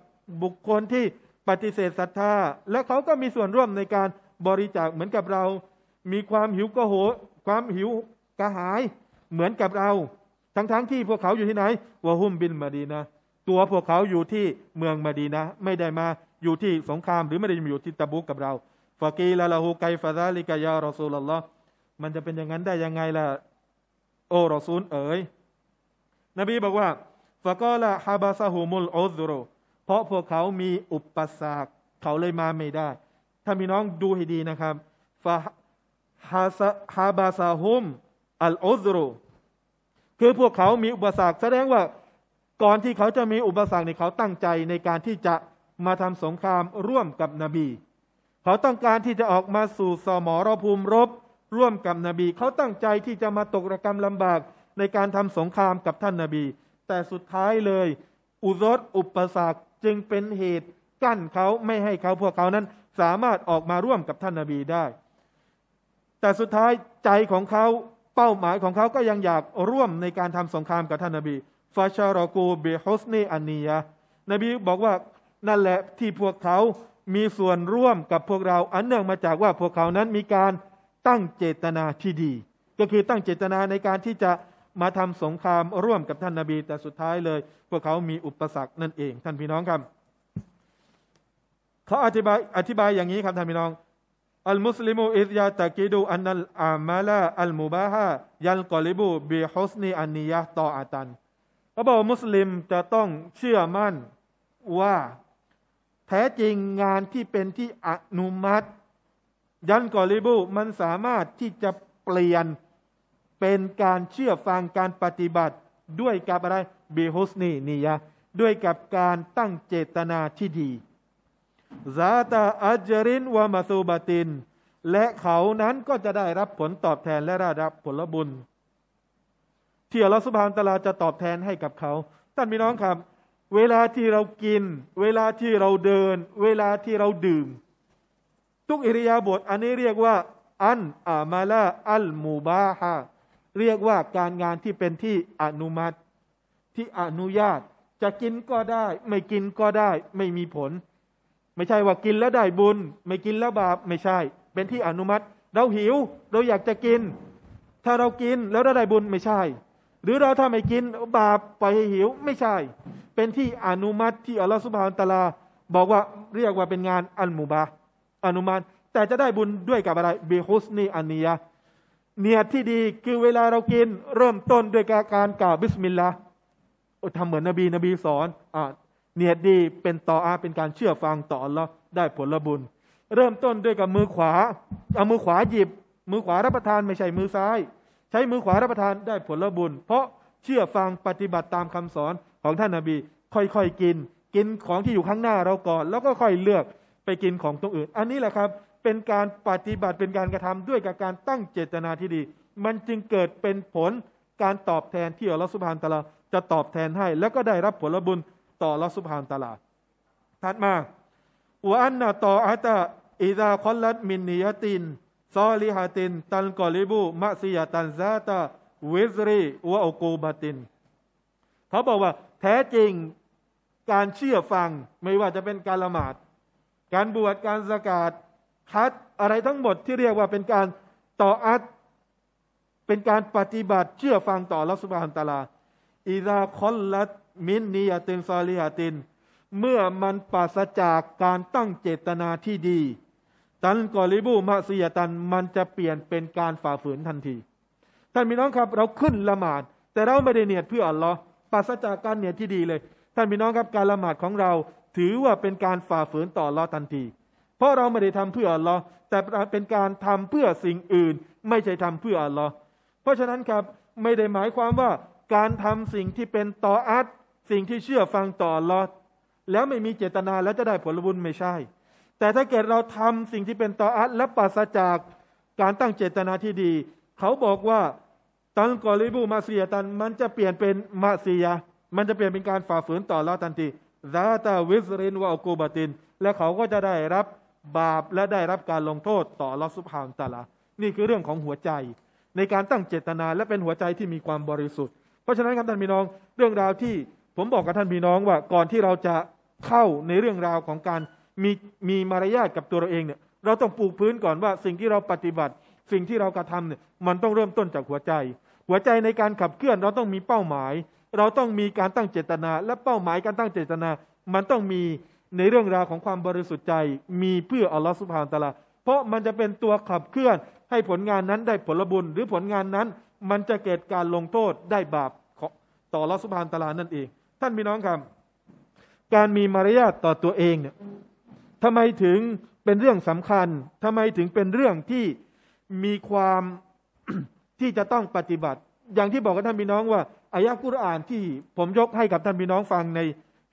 บุคคลที่ปฏิเสธศรัทธา และเขาก็มีส่วนร่วมในการบริจาคเหมือนกับเรา มีความหิวกระโหความหิวกระหาย เหมือนกับเรา ทั้งๆทที่พวกเขาอยู่ที่ไหนวะฮุมบินมาดีนะตัวพวกเขาอยู่ที่เมืองมาดีนะไม่ได้มาอยู่ที่สงครามหรือไม่ได้มอยู่ที่ตะบุกกับเราฟากีลาลาหูไกฟาซาลิกายารอซูลลอ์มันจะเป็นอย่างนั้นได้ยังไงล่ะโอรอซูลเอ๋ยนบีบอกว่าฟากอละฮาบาซาฮูมุลออซุโรเพราะพวกเขามีอุปสรรคเขาเลยมาไม่ได้ ถ้ามีน้องดูให้ดีนะครับฟาฮาบาซาฮุม อัลออซรุคือพวกเขามีอุปสรรค แสดงว่าก่อนที่เขาจะมีอุปสรรคในเขาตั้งใจในการที่จะมาทำสงครามร่วมกับนบี เขาต้องการที่จะออกมาสู่สมรภูมิรบร่วมกับนบี เขาตั้งใจที่จะมาตกระกรรมลำบากในการทำสงครามกับท่านนบี แต่สุดท้ายเลยอุรสอุปสรรคจึงเป็นเหตุกั้นเขาไม่ให้เขาพวกเขานั้นสามารถออกมาร่วมกับท่านนาบีได้ แต่สุดท้ายใจของเขาเป้าหมายของเขาก็ยังอยากร่วมในการทำสงครามกับท่านนาบีฟาชารอกูเบฮุสเนอันนียนบีบอกว่านั่นแหละที่พวกเขา มีส่วนร่วมกับพวกเราอันเนื่องมาจากว่าพวกเขา นั้นมีการตั้งเจตนาที่ดี ก็คือตั้งเจตนาในการที่จะมาทำสงครามร่วมกับท่านนาบี แต่สุดท้ายเลย พวกเขามีอุปสรรคนั่นเอง ท่านพี่น้องครับเขาอธิบายอธิบายอย่างนี้ครับ ท่านพี่น้องอัลมุสลิมูอิสยาตะกิดูอันนัลอามาลาอัลมูบาฮายัลกอลิบูบีฮุสนีอันนียะตออาตันเขาบอกมุสลิมจะต้องเชื่อมั่นว่าแท้จริงงานที่เป็นที่อนุมัติ ยันกอลิบูมันสามารถที่จะเปลี่ยนเป็นการเชื่อฟังการปฏิบัติด้วยกับอะไรเบฮุสนีนียะด้วยกับการตั้งเจตนาที่ดีซาตาอัจรินวามาซูบาติน และเขานั้นก็จะได้รับผลตอบแทนและได้รับผลบุญที่อัลลอฮฺสุบฮานตะลาจะตอบแทนให้กับเขาท่านพี่น้องครับเวลาที่เรากิน เวลาที่เราเดิน เวลาที่เราดื่ม ทุกอิริยาบถอันนี้เรียกว่า อันอามาลาอัลมูบาฮาเรียกว่าการงานที่เป็นที่อนุมัติ ที่อนุญาตจะกินก็ได้ไม่กินก็ได้ไม่มีผล ไม่ใช่ว่ากินแล้วได้บุญ ไม่กินแล้วบาปไม่ใช่ เป็นที่อนุมัติ เราหิว เราอยากจะกิน ถ้าเรากินแล้วเราได้บุญไม่ใช่ หรือเราถ้าไม่กินบาปปล่อยให้หิวไม่ใช่ เป็นที่อนุมัติที่อัลลอฮฺสุบฮานตะลาบอกว่าเรียกว่าเป็นงานอันมุบาอนุมัติแต่จะได้บุญด้วยกับอะไรเบฮุสนีอันนียเนียดที่ดีคือเวลาเรากินเริ่มต้นด้วยการกล่าวบิสมิลลาห์ทำเหมือนนบีนบีสอนอ่าเนียดดีเป็นต่ออาเป็นการเชื่อฟังต่ออัลลอ์ได้ผลบุญ เริ่มต้นด้วยกับมือขวาเอามือขวาหยิบ มือขวารับประทานไม่ใช่มือซ้าย ใช้มือขวารับประทานได้ผลบุญ เพราะเชื่อฟังปฏิบัติตามคำสอนของท่านนาบี ค่อย ๆกิน กินของที่อยู่ข้างหน้าเราก่อน แล้วก็ค่อยเลือกไปกินของตรงอื่นอันนี้แหละครับเป็นการปฏิบัติเป็นการกระทำด้วยกับการตั้งเจตนาที่ดี มันจึงเกิดเป็นผลการตอบแทนที่อัลลอฮฺสุบฮานตะลาจะตอบแทนให้แล้วก็ได้รับผลบุญต่ออัลลอฮฺสุบฮานตะลาถัดมาอันนาตออาตะอิดาคอลัดมินนิยตินซอลิฮาตินตันกอลิบูมะซียตันซาตาวิซรีวะอกบาตินเขาบอกว่าแท้จริงการเชื่อฟังไม่ว่าจะเป็นการละหมาด การบวชการสกาดคัดอะไรทั้งหมดที่เรียกว่าเป็นการต่ออัดเป็นการปฏิบัติเชื่อฟังต่อรัสุบานตาลาอิราคอนลัดมินนียตินซาลิยาติน เมื่อมันปราศจากการตั้งเจตนาที่ดีตันกอริบูมาซียตันมันจะเปลี่ยนเป็นการฝ่าฝืนทันทีท่านพี่น้องครับเราขึ้นละหมาด แต่เราไม่ได้เนียดเพื่ออัลลอฮ์ปราศจากการเนียดที่ดีเลยท่านพี่น้องครับการละหมาดของเราถือว่าเป็นการฝ่าฝืนต่ออัลลอฮ์ทันทีราะเราไม่ได้ทำเพื่ออัลลอฮ์แต่เป็นการทำเพื่อสิ่งอื่นไม่ใช่ทำเพื่ออัลลอฮ์เพราะฉะนั้นครับไม่ได้หมายความว่าการทำสิ่งที่เป็นต่ออัตสิ่งที่เชื่อฟังต่ออัลลอฮ์แล้วไม่มีเจตนาแล้วจะได้ผลบุญไม่ใช่ แต่ถ้าเกิดเราทำสิ่งที่เป็นต่ออัตและปราศจากการตั้งเจตนาที่ดี เขาบอกว่าตังกอริบูมาเซียตัน มันจะเปลี่ยนเป็นมาเซียมันจะเปลี่ยนเป็นการฝ่าฝืนต่อเรลทันทีซาตาวิสรินวาอกบาติน และเขาก็จะได้รับบาปและได้รับการลงโทษต่อลอสุภาวตาลา นี่คือเรื่องของหัวใจ ในการตั้งเจตนาและเป็นหัวใจที่มีความบริสุทธิ์ เพราะฉะนั้นครับท่านพี่น้อง เรื่องราวที่ผมบอกกับท่านพี่น้องว่าก่อนที่เราจะเข้าในเรื่องราวของการมีมีมารยาทกับตัวเราเองเนี่ย เราต้องปลูกพื้นก่อนว่าสิ่งที่เราปฏิบัติ สิ่งที่เรากระทำเนี่ยมันต้องเริ่มต้นจากหัวใจ หัวใจในการขับเคลื่อนเราต้องมีเป้าหมาย เราต้องมีการตั้งเจตนาและเป้าหมายการตั้งเจตนามันต้องมีในเรื่องราวของความบริสุทธิ์ใจ มีเพื่ออัลลอฮฺสุบฮานตะลา เพราะมันจะเป็นตัวขับเคลื่อนให้ผลงานนั้นได้ผลบุญหรือผลงานนั้น มันจะเกิดการลงโทษได้บาปต่ออัลลอฮฺสุบฮานตะลานั่นเอง ท่านพี่น้องครับการมีมารยาทต่อตัวเองเนี่ยทำไมถึงเป็นเรื่องสำคัญ ทำไมถึงเป็นเรื่องที่มีความที่จะต้องปฏิบัติ อย่างที่บอกกับท่านพี่น้องว่าอายะกุรอานที่ผมยกให้กับท่านพี่น้องฟังใน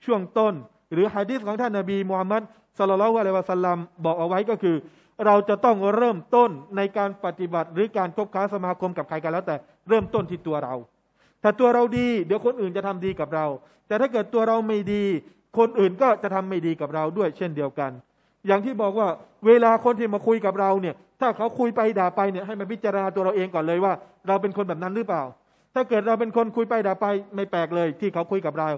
ช่วงต้นหรือฮะดีษของท่านนาบีมูฮัมมัดสุลลัลวะเลวะสัลลัมบอกเอาไว้ก็คือ เราจะต้องเริ่มต้นในการปฏิบัติหรือการคบค้าสมาคมกับใครกันแล้วแต่เริ่มต้นที่ตัวเรา ถ้าตัวเราดีเดี๋ยวคนอื่นจะทำดีกับเราแต่ถ้าเกิดตัวเราไม่ดี คนอื่นก็จะทำไม่ดีกับเราด้วยเช่นเดียวกัน อย่างที่บอกว่าเวลาคนที่มาคุยกับเราเนี่ยถ้าเขาคุยไปด่าไปเนี่ยให้มาพิจารณาตัวเราเองก่อนเลยว่า เราเป็นคนแบบนั้นหรือเปล่า ถ้าเกิดเราเป็นคนคุยไปด่าไป ไม่แปลกเลย ที่เขาคุยกับเรา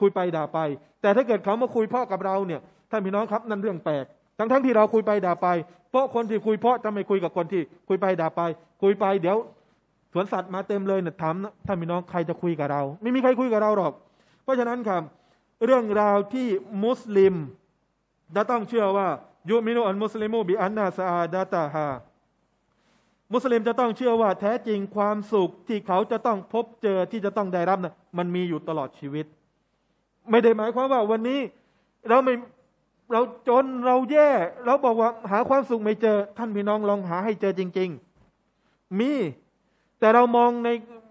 คุยไปด่าไปแต่ถ้าเกิดเขามาคุยเพาะกับเราเนี่ย ท่านพี่น้องครับ นั่นเรื่องแปลกทั้งทั้งที่เราคุยไปด่าไป เพราะคนที่คุยเพาะจะไม่คุยกับคนที่คุยไปด่าไป คุยไปเดี๋ยวสวนสัตว์มาเต็มเลยเนี่ยถามท่านพี่น้องใครจะคุยกับเรา ไม่มีใครคุยกับเราหรอก เพราะฉะนั้นครับเรื่องราวที่มุสลิมจะต้องเชื่อว่ายุมิโนอันมุสลิมูบิอันนาซาดาตาฮา มุสลิมจะต้องเชื่อว่าแท้จริงความสุขที่เขาจะต้องพบเจอที่จะต้องได้รับนะมันมีอยู่ตลอดชีวิตไม่ได้หมายความว่าวันนี้เราไม่เราจนเราแย่ เราบอกว่าหาความสุขไม่เจอท่านพี่น้องลองหาให้เจอจริง ๆ มีแต่เรามองใน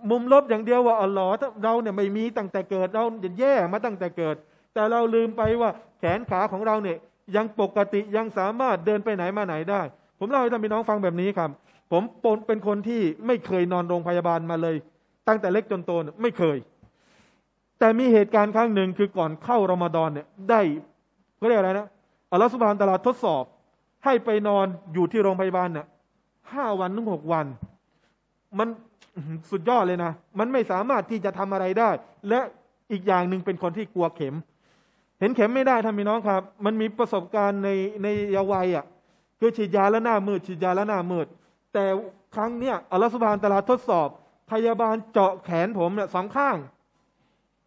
มุมลบอย่างเดียวว่าอ๋อหรอเราเนี่ยไม่มีตั้งแต่เกิดเราแย่มาตั้งแต่เกิด แต่เราลืมไปว่าแขนขาของเราเนี่ย ยังปกติยังสามารถเดินไปไหนมาไหนได้ ผมเล่าให้ท่านพี่น้องฟังแบบนี้ครับ ผมเป็นคนที่ไม่เคยนอนโรงพยาบาลมาเลย ตั้งแต่เล็กจนโตไม่เคยแต่มีเหตุการณ์ครั้งหนึ่งคือก่อนเข้ารอมฎอนเนี่ยได้เขาเรียกอะไรนะอัลลอฮฺสุบฮานตะลาทดสอบให้ไปนอนอยู่ที่โรงพยาบาลเนี่ยห้าวันถึงหกวัน มันสุดยอดเลยนะ มันไม่สามารถที่จะทำอะไรได้ และอีกอย่างหนึ่งเป็นคนที่กลัวเข็ม เห็นเข็มไม่ได้ท่านพี่น้องครับ มันมีประสบการณ์ในในเยาวัยอ่ะคือฉีดยาแล้วหน้ามืดฉีดยาแล้วหน้ามืด แต่ครั้งเนี้ยอัลลอฮฺสุบฮานตะลาทดสอบ พยาบาลเจาะแขนผมเนี่ยสองข้าง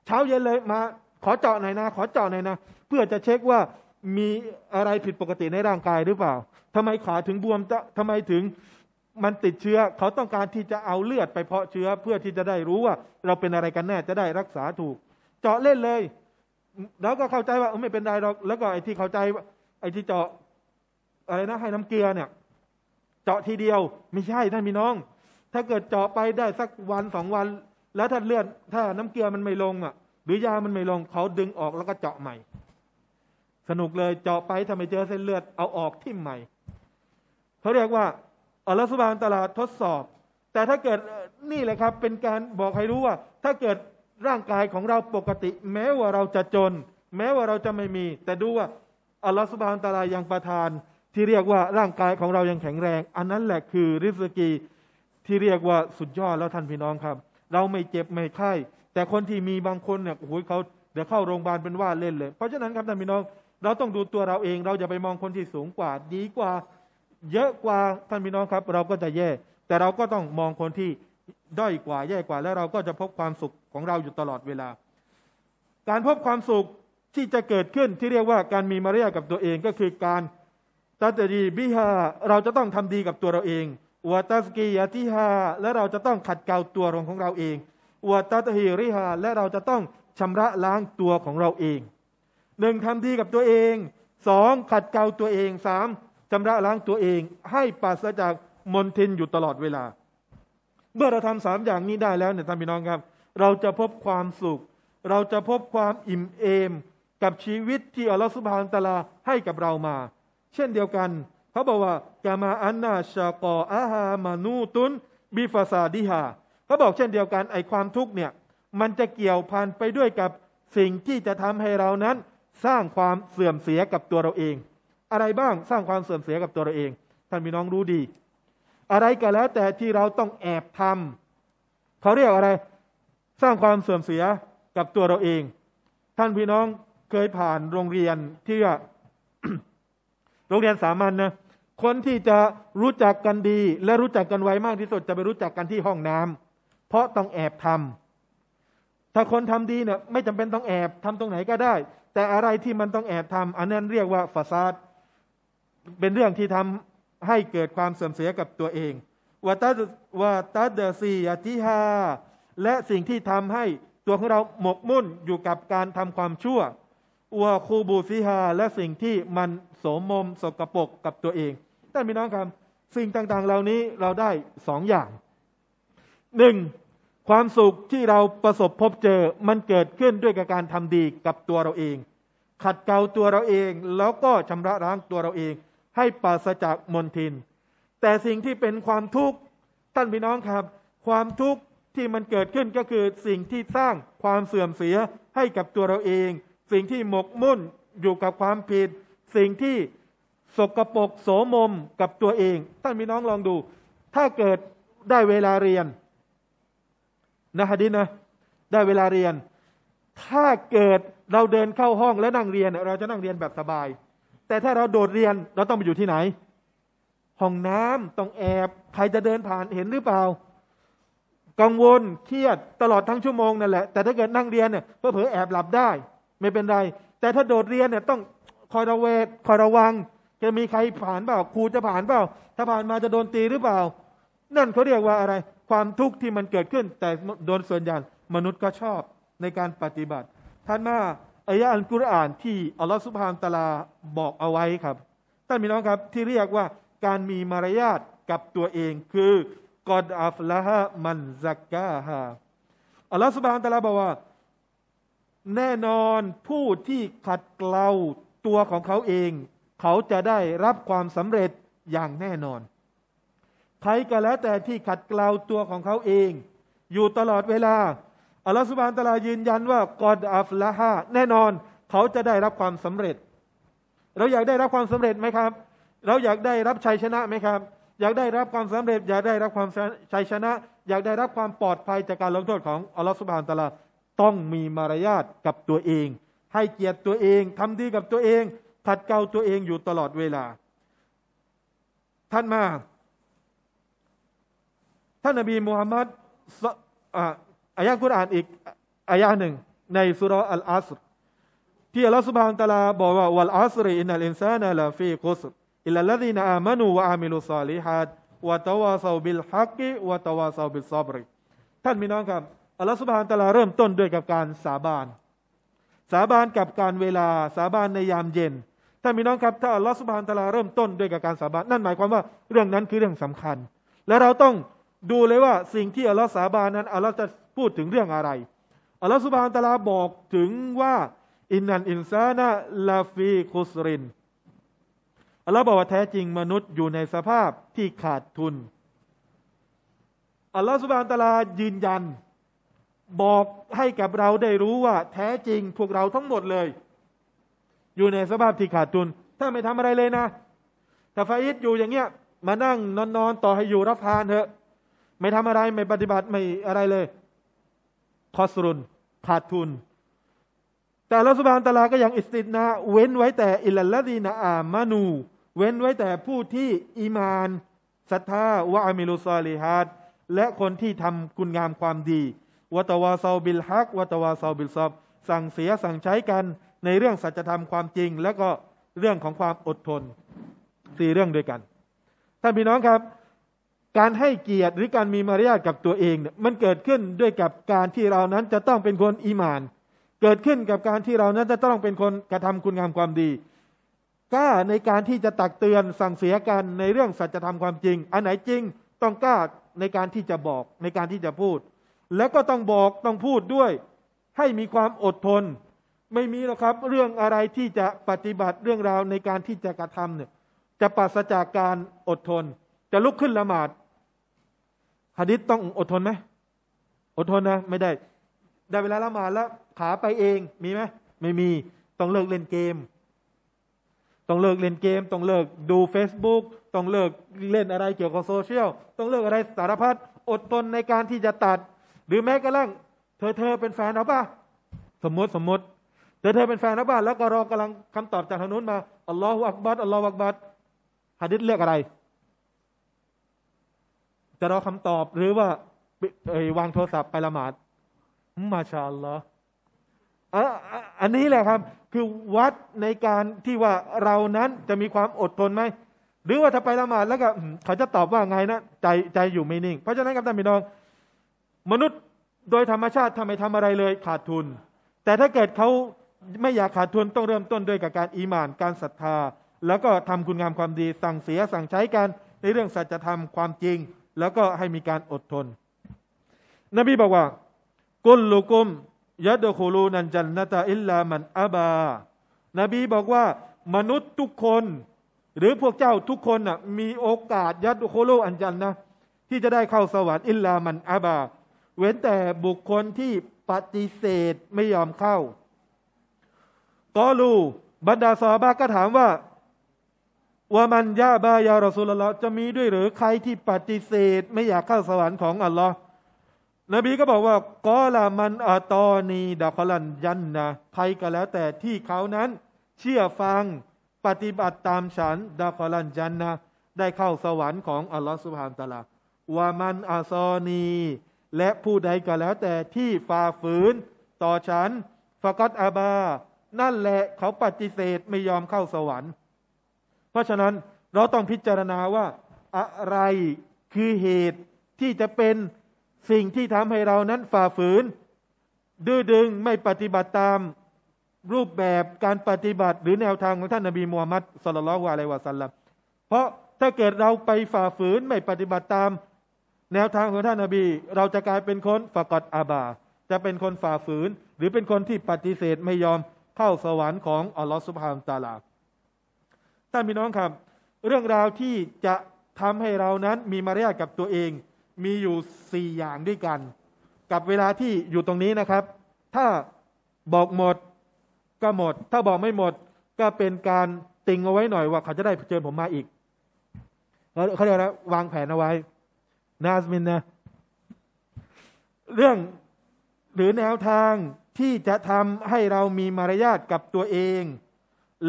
เช้าเย็นเลยมา ขอเจาะหน่อยนะ ขอเจาะหน่อยนะ เพื่อจะเช็คว่ามีอะไรผิดปกติในร่างกายหรือเปล่า ทำไมขาถึงบวมทำไมถึงมันติดเชื้อ เขาต้องการที่จะเอาเลือดไปเพาะเชื้อเพื่อที่จะได้รู้ว่า เราเป็นอะไรกันแน่จะได้รักษาถูก เจาะเล่นเลย แล้วก็เข้าใจว่าไม่เป็นไรหรอกแล้วก็ไอ้ที่เข้าใจไอ้ที่เจาะอะไรนะ ให้น้ำเกลือเนี่ย เจาะทีเดียว ไม่ใช่ท่านพี่น้อง ถ้าเกิดเจาะไปได้สักวันสองวันแล้วถ้าเลือด ถ้าน้ำเกลือมันไม่ลงอ่ะ หรือยามันไม่ลงเขาดึงออกแล้วก็เจาะใหม่ สนุกเลยเจาะไปทำไมเจอเส้นเลือดเอาออกทิ่มใหม่ เขาเรียกว่า อัลลอฮฺสุบานตลาดทดสอบ แต่ถ้าเกิดนี่แหละครับ เป็นการบอกให้รู้ว่า ถ้าเกิดร่างกายของเราปกติแม้ว่าเราจะจน แม้ว่าเราจะไม่มี แต่ดูว่าอัลลอฮฺสุบานตลาดยังประทาน ที่เรียกว่าร่างกายของเรายังแข็งแรง อันนั้นแหละคือริสกีที่เรียกว่าสุดยอดแล้วท่านพี่น้องครับเราไม่เจ็บ ไม่ไข้แต่คนที่มีบางคนเนี่ยโอ้ยเขาเดี๋ยวเข้าโรงพยาบาลเป็นว่าเล่นเลย เพราะฉะนั้นครับท่านพี่น้องเราต้องดูตัวเราเอง เราจะไปมองคนที่สูงกว่าดีกว่าเยอะกว่าท่านพี่น้องครับ เราก็จะแย่ แต่เราก็ต้องมองคนที่ด้อยกว่า แย่กว่าแล้วเราก็จะพบความสุขของเราอยู่ตลอดเวลาการพบความสุขที่จะเกิดขึ้นที่เรียกว่าการมีมารยาทกับตัวเองก็คือการ ตัตรีบิฮาเราจะต้องทำดีกับตัวเราเองวตรสกียาติฮาและเราจะต้องขัดเกลาตัวของเราเองอวตัตฮีริฮาและเราจะต้องชำระล้างตัวของเราเองหนึ่งทำดีกับตัวเองสองขัดเกลาตัวเองสามชำระล้างตัวเอง ให้ปราศจากมนทินอยู่ตลอดเวลา เมื่อเราทำสามอย่างนี้ได้แล้วเนี่ยท่านพี่น้องครับ เราจะพบความสุข เราจะพบความอิ่มเอมกับชีวิตที่อัลลอฮฺสุบฮานตะลาให้กับเรามา เช่นเดียวกันเขาบอกว่ากามาอันนาชากออาฮามานูตุน บิฟาซาดิฮาเขาบอกเช่นเดียวกันไอความทุกข์เนี่ย มันจะเกี่ยวพันไปด้วยกับสิ่งที่จะทำให้เรานั้น สร้างความเสื่อมเสียกับตัวเราเอง อะไรบ้างสร้างความเสื่อมเสียกับตัวเราเอง ท่านพี่น้องรู้ดี อะไรก็แล้วแต่ที่เราต้องแอบทำเขาเรียกอะไรสร้างความเสื่อมเสียกับตัวเราเอง ท่านพี่น้องเคยผ่านโรงเรียนที่ว่าโรงเรียนสามัญนนะคนที่จะรู้จักกันดีและรู้จักกันไวมากที่สุดจะไปรู้จักกันที่ห้องน้ำ เพราะต้องแอบทำ ถ้าคนทำดีเนี่ยไม่จำเป็นต้องแอบทำตรงไหนก็ได้ แต่อะไรที่มันต้องแอบทำ อันนั้นเรียกว่าฟาซาดเป็นเรื่องที่ทำให้เกิดความเสื่อมเสียกับตัวเองวาตาวาตาเดซียติฮาและสิ่งที่ทำให้ตัวของเราหมกมุ่นอยู่กับการทำความชั่วอัวคูบูซิฮาและสิ่งที่มันโสมมสกรปรกกับตัวเองท่านพี่น้องครับสิ่งต่างๆ เหล่านี้เราได้สองอย่างหนึ่งความสุขที่เราประสบพบเจอมันเกิดขึ้นด้วยกับการทำดีกับตัวเราเอง ขัดเกลาตัวเราเองแล้วก็ชำระล้างตัวเราเอง ให้ปราศจากมลทิน แต่สิ่งที่เป็นความทุกข์ท่านพี่น้องครับ ความทุกข์ที่มันเกิดขึ้นก็คือสิ่งที่สร้างความเสื่อมเสียให้กับตัวเราเอง สิ่งที่หมกมุ่นอยู่กับความผิดสิ่งที่สกปรกโสมมกับตัวเอง ท่านมีน้องลองดู ถ้าเกิดได้เวลาเรียน นะฮะดินะ ได้เวลาเรียน ถ้าเกิดเราเดินเข้าห้องแล้วนั่งเรียน เราจะนั่งเรียนแบบสบาย แต่ถ้าเราโดดเรียนเราต้องไปอยู่ที่ไหน ห้องน้ำต้องแอบ ใครจะเดินผ่านเห็นหรือเปล่า กังวล เครียดตลอดทั้งชั่วโมงนั่นแหละ แต่ถ้าเกิดนั่งเรียนเนี่ยเพื่อเผลอแอบหลับได้ ไม่เป็นไร แต่ถ้าโดดเรียนเนี่ยต้องคอยระเวทคอยระวังจะมีใครผ่านเปล่าครูจะผ่านเปล่า ถ้าผ่านมาจะโดนตีหรือเปล่า นั่นเขาเรียกว่าอะไรความทุกข์ที่มันเกิดขึ้น แต่โดนส่วนใหญ่มนุษย์ก็ชอบในการปฏิบัติท่านมาอายะอันกุรอานที่อัลลอฮฺสุบฮานตะลาบอกเอาไว้ครับท่านมีน้องครับ ที่เรียกว่าการมีมารยาทกับตัวเองคือกอดอัฟละฮะมันซักกาฮะอัลลอฮฺสุบฮานตะลาบอกว่าแน่นอนผู้ที่ขัดเกลาตัวของเขาเองเขาจะได้รับความสำเร็จอย่างแน่นอนใครก็แล้วแต่ที่ขัดเกลาตัวของเขาเอง อยู่ตลอดเวลา อัลลอฮฺสุบานตะลายืนยันว่ากอดอัฟละฮาแน่นอน เขาจะได้รับความสำเร็จ เราอยากได้รับความสำเร็จไหมครับ เราอยากได้รับชัยชนะไหมครับ อยากได้รับความสำเร็จ อยากได้รับความชัยชนะ อยากได้รับความปลอดภัยจากการลงโทษของอัลลอฮฺสุบานตะลาต้องมีมารยาทกับตัวเอง ให้เกียรติตัวเองทำดีกับตัวเองขัดเกลาตัวเองอยู่ตลอดเวลา ท่านมาท่านนบีมูฮัมมัดอายะกุรอานอีกอายะหนึ่งในสุรอัลอาสรที่อัลลอฮฺสุบฮานตะลาบอกว่าวัลอาสรอินนัลอินซานะลาฟีกุสอิลลัลดีนอามานูวะอามิลุซาลิฮัดวะตวาซาบิลฮักกิวะตวาซาบิลซอบริท่านพี่น้องครับอัลลอฮฺสุบฮานตะลาเริ่มต้นด้วยกับการสาบาน สาบานกับการเวลาสาบานในยามเย็นถ้ามีน้องครับ ถ้า อัลลอฮฺสุบฮานตะลา เริ่มต้นด้วยกับการสาบานนั่นหมายความว่าเรื่องนั้นคือเรื่องสำคัญ และเราต้องดูเลยว่าสิ่งที่อัลลอฮฺสาบานนั้น อัลลอฮฺจะพูดถึงเรื่องอะไร อัลลอฮฺสุบฮานตะลา บอกถึงว่าอินนันอินซานะลาฟีคุสรินอัลลอฮ์บอกว่าแท้จริงมนุษย์อยู่ในสภาพที่ขาดทุน อัลลอฮฺสุบานตะลายืนยันบอกให้กับเราได้รู้ว่าแท้จริงพวกเราทั้งหมดเลยอยู่ในสภาพที่ขาดทุนถ้าไม่ทำอะไรเลยนะถ้าฟาอิดอยู่อย่างเงี้ย มานั่งนอนนอนต่อให้อยู่รับทานเถอะ ไม่ทำอะไรไม่ปฏิบัติไม่อะไรเลย คอสรุนขาดทุน แต่ลัสุบานตลาก็ยังอิสติดนะ เว้นไว้แต่อิลลัลดีนาอามานู เว้นไว้แต่ผู้ที่อีมานศรัทธาวะอามิลุซอลิฮัดและคนที่ทำคุณงามความดีวะตวาซาบิลฮักวะตวาซาบิลซอบ สั่งเสียสั่งใช้กันในเรื่องสัจธรรมความจริง แล้วก็เรื่องของความอดทนสี่เรื่องด้วยกันท่านพี่น้องครับ การให้เกียรติหรือการมีมารยาทกับตัวเองเนี่ยมันเกิดขึ้นด้วยกับการที่เรานั้นจะต้องเป็นคนอีมาน เกิดขึ้นกับการที่เรานั้นจะต้องเป็นคนกระทำคุณงามความดี กล้าในการที่จะตักเตือนสั่งเสียกันในเรื่องสัจธรรมความจริง อันไหนจริงต้องกล้าในการที่จะบอกในการที่จะพูด แล้วก็ต้องบอกต้องพูดด้วยให้มีความอดทนไม่มีหรอกครับ เรื่องอะไรที่จะปฏิบัติเรื่องราว ในการที่จะกระทำเนี่ย จะปราศจากการอดทน จะลุกขึ้นละหมาดฮะดิษต้องอดทนไหมอดทนนะ ไม่ได้ ได้เวลาละหมาดแล้วขาไปเองมีไหมไม่มีต้องเลิกเล่นเกม ต้องเลิกเล่นเกมต้องเลิกดู Facebook ต้องเลิกเล่นอะไรเกี่ยวกับโซเชียลต้องเลิกอะไรสารพัดอดทนในการที่จะตัด หรือแม้กระทั่ง เธอเธอเป็นแฟนเราป่ะสมมติสมมติแต่เธอเป็นแฟนนะบ้านแล้วก็รอกำลังคำตอบจากทางนู้นมาอัลลอฮฺอักบัดอัลลอฮฺอักบัดฮะดิษเลือกอะไร จะรอคำตอบหรือว่าวางโทรศัพท์ไปละหมาดมาชาอัลลอฮฺอันนี้แหละครับคือวัดในการที่ว่าเรานั้นจะมีความอดทนไหม หรือว่าถ้าไปละหมาดแล้วก็ เขาจะตอบว่าไงนะ ใจ ใจอยู่ไม่นิ่ง เพราะฉะนั้นครับท่านพี่น้อง มนุษย์โดยธรรมชาติทำไมทำอะไรเลยขาดทุน แต่ถ้าเกิดเขาไม่อยากขาดทุนต้องเริ่มต้นด้วยกับการอีหมานการศรัทธา แล้วก็ทำคุณงามความดีสั่งเสียสั่งใช้กันในเรื่องสัจธรรมความจริง แล้วก็ให้มีการอดทน นบีบอกว่ากุลลุกุมยัดโคลูนันจันนตาอิลลามันอาบา นบีบอกว่ามนุษย์ทุกคนหรือพวกเจ้าทุกคนนะมีโอกาสยัดโคลูอันจันนะที่จะได้เข้าสวรรค์อิลลามันอาบาเว้นแต่บุคคลที่ปฏิเสธไม่ยอมเข้ากอลูบรรดาซอบา ก็ถามว่าว่ามันยาบายารอสุลละ จะมีด้วยหรือใครที่ปฏิเสธไม่อยากเข้าสวรรค์ของอัลลอฮ์นบีก็บอกว่า กอลามันอาตอนี ดาคลันยันนะใครก็แล้วแต่ที่เขานั้นเชื่อฟังปฏิบัติตามฉัน ดาคลันยันนะ ได้เข้าสวรรค์ของอัลลอฮ์สุบฮานตะลาวามันอาซอนี และผู้ใดก็แล้ว แต่ที่ฝ่าฝืน ต่อฉันฟะกัตอาบานั่นแหละเขาปฏิเสธไม่ยอมเข้าสวรรค์ เพราะฉะนั้นเราต้องพิจารณาว่าอะไรคือเหตุที่จะเป็นสิ่งที่ทำให้เรานั้นฝ่าฝืน ดื้อดึง ไม่ปฏิบัติตามรูปแบบการปฏิบัติ หรือแนวทางของท่านนบีมูฮัมมัดสุลลัลวะลัยวะสัลลัมเพราะถ้าเกิดเราไปฝ่าฝืนไม่ปฏิบัติตาม แนวทางของท่านนบี เราจะกลายเป็นคนฝากอดอาบาจะเป็นคนฝ่าฝืน หรือเป็นคนที่ปฏิเสธไม่ยอมเข้าสวรรค์ของอัลลอฮฺสุบฮานตาลาท่านพี่น้องครับเรื่องราวที่จะทำให้เรานั้นมีมารยาทกับตัวเองมีอยู่สี่อย่างด้วยกัน กับเวลาที่อยู่ตรงนี้นะครับ ถ้าบอกหมดก็หมด ถ้าบอกไม่หมด ก็เป็นการติงเอาไว้หน่อยว่าเขาจะได้เจอผมมาอีก เขาเรียก่าวางแผนเอาไว้ นาสมินนะเรื่องหรือแนวทางที่จะทำให้เรามีมารยาทกับตัวเอง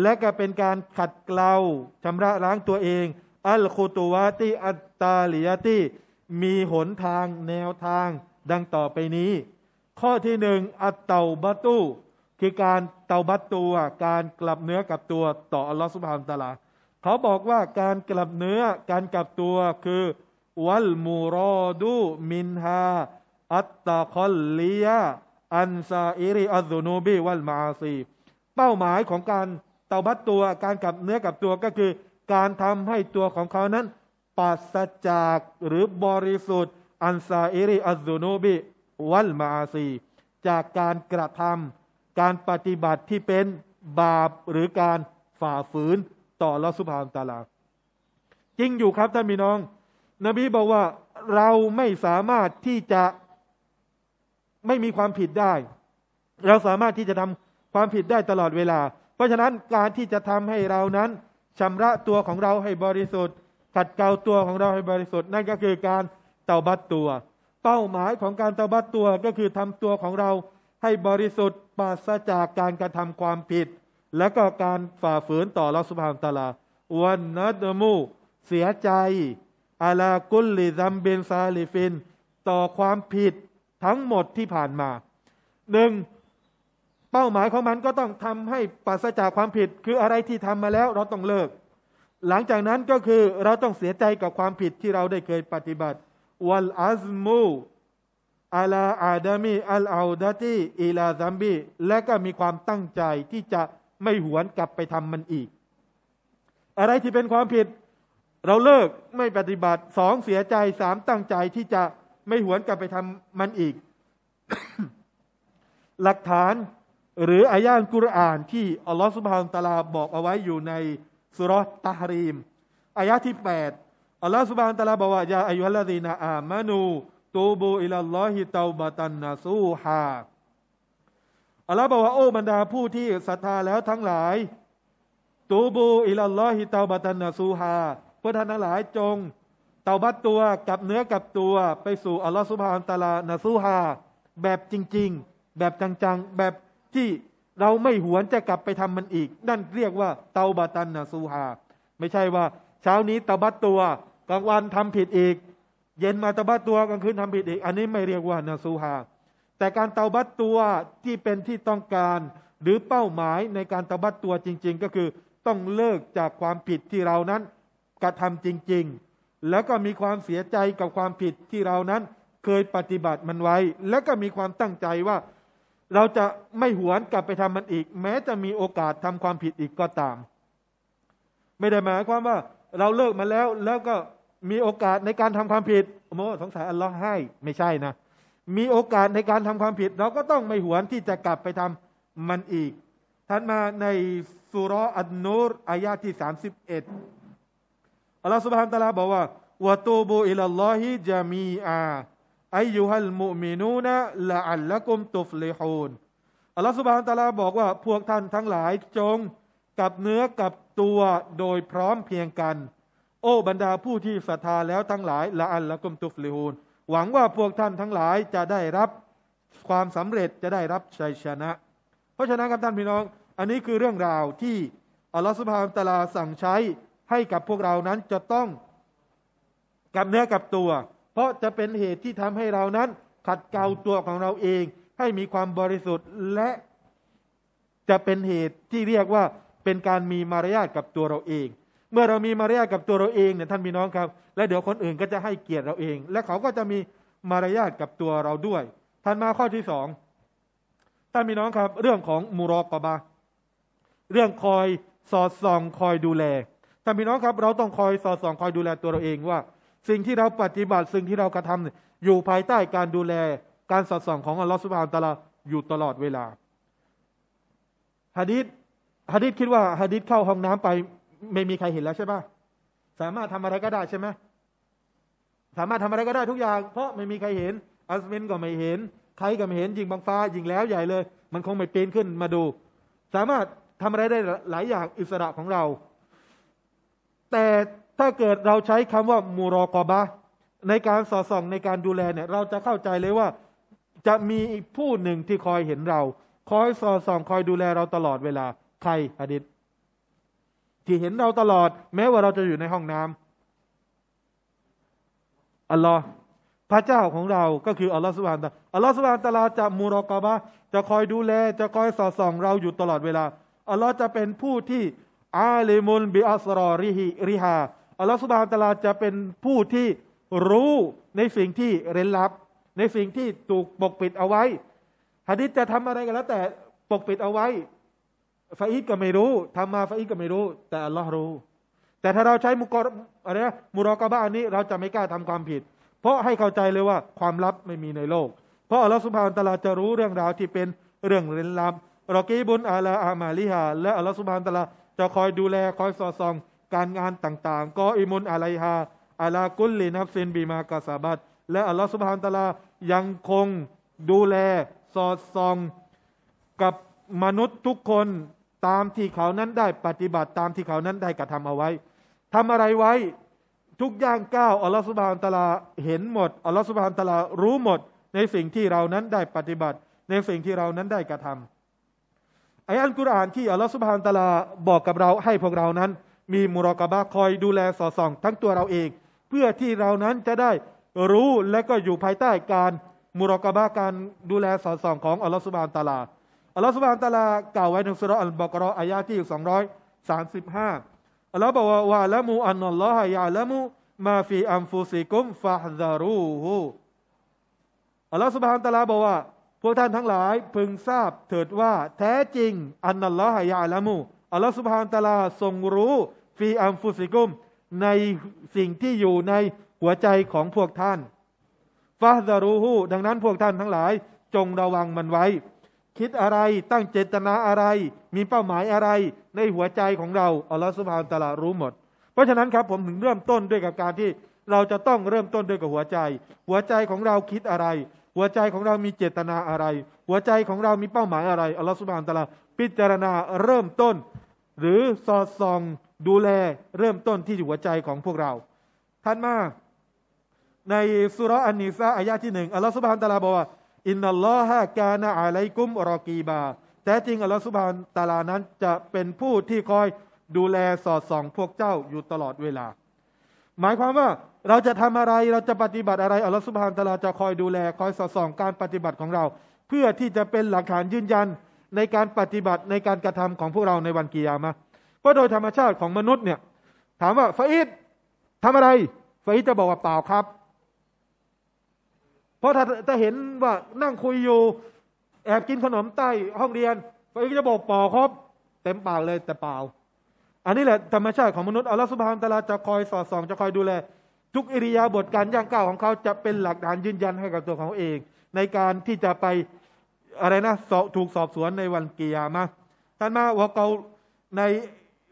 และก็เป็นการขัดเกลาชาระล้างตัวเอง อัลคุตุวาติ อัตตาลิยาติ มีหนทางแนวทางดังต่อไปนี้ ข้อที่หนึ่งอัตเตาบัตุคือการเตาบัตตัวการกลับเนื้อกับตัวต่ออัลลอฮฺสุบฮานตะลา เขาบอกว่าการกลับเนื้อการกลับตัวคือ วัลมูรอดูมินฮาอัตตะคอลลียาอันซาอิริอัลซูนูบีวัลมาซีเป้าหมายของการเตาบัตตัวการกลับเนื้อกลับตัวก็คือการทำให้ตัวของเขานั้น ปัสจากหรือบริสุทธิ์ อันซาอิริอัลซูนูบีวัลมาซีจากการกระทำการปฏิบัติที่เป็นบาปหรือการฝ่าฝืนต่อลอสุภานตาลาจริงอยู่ครับท่านพี่น้อง นบีบอกว่าเราไม่สามารถที่จะไม่มีความผิดได้ เราสามารถที่จะทำความผิดได้ตลอดเวลา เพราะฉะนั้นการที่จะทำให้เรานั้น ชำระตัวของเราให้บริสุทธิ์ขัดเกลาตัวของเราให้บริสุทธิ์ นั่นก็คือการเตาบัตตัว เป้าหมายของการเตาบัตตัวก็คือทำตัวของเราให้บริสุทธิ์ปราศจากการกระทำความผิด และก็การฝ่าฝืนต่อรัสุภามตาลาวันนัดมูเสียใจอาลากุลลิซัมเบนซาลิฟิน ต่อความผิดทั้งหมดที่ผ่านมาหนึ่งเป้าหมายของมันก็ต้องทำให้ปราศจากความผิดคืออะไรที่ทำมาแล้วเราต้องเลิกหลังจากนั้นก็คือเราต้องเสียใจกับความผิดที่เราได้เคยปฏิบัติวัลอัซมูอาลาอาดามีอัลอาดาตีอีลาซัมบีและก็มีความตั้งใจที่จะไม่หวนกลับไปทำมันอีก อะไรที่เป็นความผิด เราเลิกไม่ปฏิบัติสองเสียใจสามตั้งใจที่จะไม่หวนกลับไปทำมันอีก หลักฐานหรืออายานกุรอาน ที่อัลลอฮฺสุบฮานตะลาบอกเอาไว้อยู่ในสุรตาฮรีมอายะที่แปดอัลลอฮฺสุบฮานตะลาบอกว่ายาอายุฮัลลดีนาอามานูตูบูอิลลอฮิตาบัตันนาซูฮาอัลลอฮฺบอกว่าโอ้บรรดาผู้ที่ศรัทธาแล้วทั้งหลาย ตูบูอิลลอฮิตาบัตันนาซูฮาพวกท่านทั้งหลายจงเตาบัตตัวกับเนื้อกับตัวไปสู่อัลลอฮฺสุบฮานตะลานาซูฮาแบบจริงๆ แบบจังๆ แบบที่เราไม่หวนจะกลับไปทำมันอีก นั่นเรียกว่าเตาบาตันนาซูฮาไม่ใช่ว่าเช้านี้เตาบัตตัวกลางวันทำผิดอีกเย็นมาเตาบัตตัวกลางคืนทำผิดอีก อันนี้ไม่เรียกว่านาซูฮาแต่การเตาบัตตัวที่เป็นที่ต้องการหรือเป้าหมายในการตาบัดตัวจริง ๆ ก็คือต้องเลิกจากความผิดที่เรานั้นกระทำจริง ๆแล้วก็มีความเสียใจกับความผิดที่เรานั้นเคยปฏิบัติมันไว้ แล้วก็มีความตั้งใจว่าเราจะไม่หวนกลับไปทำมันอีก แม้จะมีโอกาสทำความผิดอีกก็ตาม ไม่ได้หมายความว่าเราเลิกมาแล้ว แล้วก็มีโอกาสในการทำความผิดโมสงสัยอัลลอฮ์ให้ไม่ใช่นะมีโอกาสในการทำความผิดเราก็ต้องไม่หวนที่จะกลับไปทำมันอีกท่านมาในสุรอันนูรอายาที่สามสิบเอ็ดอัลลอฮฺสุบฮานตะลาบอกว่า วะตูบูอิลลอฮิจามีอาอายุฮัลมุมินูนะละอัลละกุมตุฟลิฮูนอัลลอฮฺสุบฮานตะลาบอกว่าพวกท่านทั้งหลายจงกับเนื้อกับตัวโดยพร้อมเพียงกัน โอ้บรรดาผู้ที่ศรัทธาแล้วทั้งหลายละอัลละกุมตุฟลิฮูนหวังว่าพวกท่านทั้งหลายจะได้รับความสำเร็จ จะได้รับชัยชนะ เพราะฉะนั้นครับท่านพี่น้องอันนี้คือเรื่องราวที่อัลลอฮฺสุบฮานตะลาสั่งใช้ให้กับพวกเรานั้นจะต้องกับเนื้อกับตัว เพราะจะเป็นเหตุที่ทำให้เรานั้น ขัดเกลาตัวของเราเอง ให้มีความบริสุทธิ์และจะเป็นเหตุที่เรียกว่าเป็นการมีมารยาทกับตัวเราเอง เมื่อเรามีมารยาทกับตัวเราเองเนี่ยท่านพี่น้องครับ และเดี๋ยวคนอื่นก็จะให้เกียรติเราเอง และเขาก็จะมีมารยาทกับตัวเราด้วยท่านมาข้อที่สองท่านพี่น้องครับ เรื่องของมุรอกบาเรื่องคอยสอดส่องคอยดูแลท่านพี่น้องครับ เราต้องคอยสอดส่อง คอยดูแลตัวเราเองว่า สิ่งที่เราปฏิบัติสิ่งที่เรากระทำอยู่ภายใต้การดูแล การสอดส่องของอัลลอฮฺสุบานตะลาอยู่ตลอดเวลาฮะดิษฮะดิษคิดว่าฮะดิษเข้าห้องน้ำไปไม่มีใครเห็นแล้วใช่ไหมสามารถทำอะไรก็ได้ใช่ไหมสามารถทำอะไรก็ได้ทุกอย่างเพราะไม่มีใครเห็นอัสมินก็ไม่เห็น ใครก็ไม่เห็นยิงบังฟ้ายิงแล้วใหญ่เลย มันคงไม่ปีนขึ้นมาดู สามารถทำอะไรได้หลายอย่างอิสระของเราแต่ถ้าเกิดเราใช้คำว่ามูรอกอบะในการสอดส่อง ในการดูแลเนี่ยเราจะเข้าใจเลยว่าจะมีผู้หนึ่งที่คอยเห็นเรา คอยสอดส่อง คอยดูแลเราตลอดเวลา ใครอดิษที่เห็นเราตลอด แม้ว่าเราจะอยู่ในห้องน้ำอัลลอฮ์พระเจ้าของเราก็คืออัลลอฮ์สุบานตาอัลลอฮ์สุบานตาลาจะมูรอกอบะจะคอยดูแลจะคอยสอดส่องเราอยู่ตลอดเวลาอัลลอฮ์จะเป็นผู้ที่อาลิมุลบิอัสรอริฮิริฮา อัลลอฮฺสุบฮานตะลาจะเป็นผู้ที่รู้ในสิ่งที่เร้นลับ ในสิ่งที่ถูกปกปิดเอาไว้ฮะดิษจะทำอะไรกันแล้วแต่ปกปิดเอาไว้ ฟาอิดก็ไม่รู้ ทำมาฟาอิดก็ไม่รู้ แต่อัลลอฮ์รู้ แต่ถ้าเราใช้มุกรอะไรมุรอกะบ้าอันนี้เราจะไม่กล้าทำความผิด เพราะให้เข้าใจเลยว่าความลับไม่มีในโลก เพราะอัลลอฮฺสุบฮานตะลาจะรู้เรื่องราวที่เป็นเรื่องเร้นลับ รอกีบุญอาลาอามาลิฮาและอัลลอฮฺสุบฮานตะลาจะคอยดูแลคอยสอดส่องการงานต่างๆก็อิมุนอะไรฮาอาลากุลลินับซินบีมากาสาบัดและอัลลอฮฺสุบฮานตะลายังคงดูแลสอดส่อง กับมนุษย์ทุกคนตามที่เขานั้นได้ปฏิบัติตามที่เขานั้นได้กระทำเอาไว้ ทำอะไรไว้ ทุกย่างก้าวอัลลอฮฺสุบฮานตะลาเห็นหมดอัลลอฮฺสุบฮานตะลารู้หมดในสิ่งที่เรานั้นได้ปฏิบัติ ในสิ่งที่เรานั้นได้กระทำไอ้อันกุรอานที่ อัลลอฮฺสุบฮานตะลาบอกกับเราให้พวกเรานั้น มีมุรอกบะคอยดูแลสอดส่อง ทั้งตัวเราเอง เพื่อที่เรานั้นจะได้รู้และก็อยู่ภายใต้การมุรอกบะการดูแลสอดส่อง ของอัลลอฮฺสุบฮานตะลาอัลลอฮฺสุบฮานตะลากล่าวไว้ในสุรอัลบอกรออายะที่สองร้อยสามสิบห้าอัลลอฮฺบอกว่าละมูอันนัลลอฮฺยาละมูมาฟีอัมฟุซิกุมฟะฮ์ดารูฮูอัลลอฮฺสุบฮานตะลาบอกว่าพวกท่านทั้งหลายพึงทราบเถิดว่าแท้จริง อันนัลลอฮยาละมู อัลลอฮฺสุบฮานตาลาทรงรู้ฟีอัมฟุสิกุม ในสิ่งที่อยู่ในหัวใจของพวกท่านฟาซารูฮูดังนั้นพวกท่านทั้งหลายจงระวังมันไว้ คิดอะไรตั้งเจตนาอะไรมีเป้าหมายอะไรในหัวใจของเราอัลลอฮฺสุบฮานตาลารู้หมด เพราะฉะนั้นครับผมถึงเริ่มต้นด้วยกับการที่เราจะต้องเริ่มต้นด้วยกับหัวใจ หัวใจของเราคิดอะไรหัวใจของเรามีเจตนาอะไร หัวใจของเรามีเป้าหมายอะไรอัลลอฮฺสุบานตะลาพิจารณาเริ่มต้น หรือสอดส่องดูแลเริ่มต้นที่หัวใจของพวกเราท่านมา ในสุรอันนิสาอายะที่หนึ่งอัลลอฮฺสุบานตะลาบอกว่าอินนัลลอฮะกานาอะไลกุมรอกีบา แต่จริงอัลลอฮฺสุบานตะลานั้นจะเป็นผู้ที่คอยดูแลสอดส่องพวกเจ้าอยู่ตลอดเวลา หมายความว่าเราจะทำอะไร เราจะปฏิบัติอะไรอัลลอฮฺสุบฮานตะลาจะคอยดูแล คอยสอดส่อง การปฏิบัติของเรา เพื่อที่จะเป็นหลักฐานยืนยันในการปฏิบัติในการกระทำของพวกเราในวันกิยามะาะโดยธรรมชาติของมนุษย์เนี่ย ถามว่าฟาอิดทำอะไรฟาอิดจะบอกว่าเปล่าครับ เพราะถ้าจะเห็นว่านั่งคุยอยู่ แอบกินขนมใต้ห้องเรียนฟาอิดจะบอกเปล่าครับเต็มปากเลยแต่เปล่า อันนี้แหละธรรมชาติของมนุษย์อัลลอฮฺสุบฮานตะลาจะคอยสอดส่องจะคอยดูแลทุกอิริยาบถการย่างก้าวของเขาจะเป็นหลักฐานยืนยันให้กับตัวเขาเอง ในการที่จะไปอะไรนะสอบถูกสอบสวนในวันกิยามะท่านมาวะเกาใน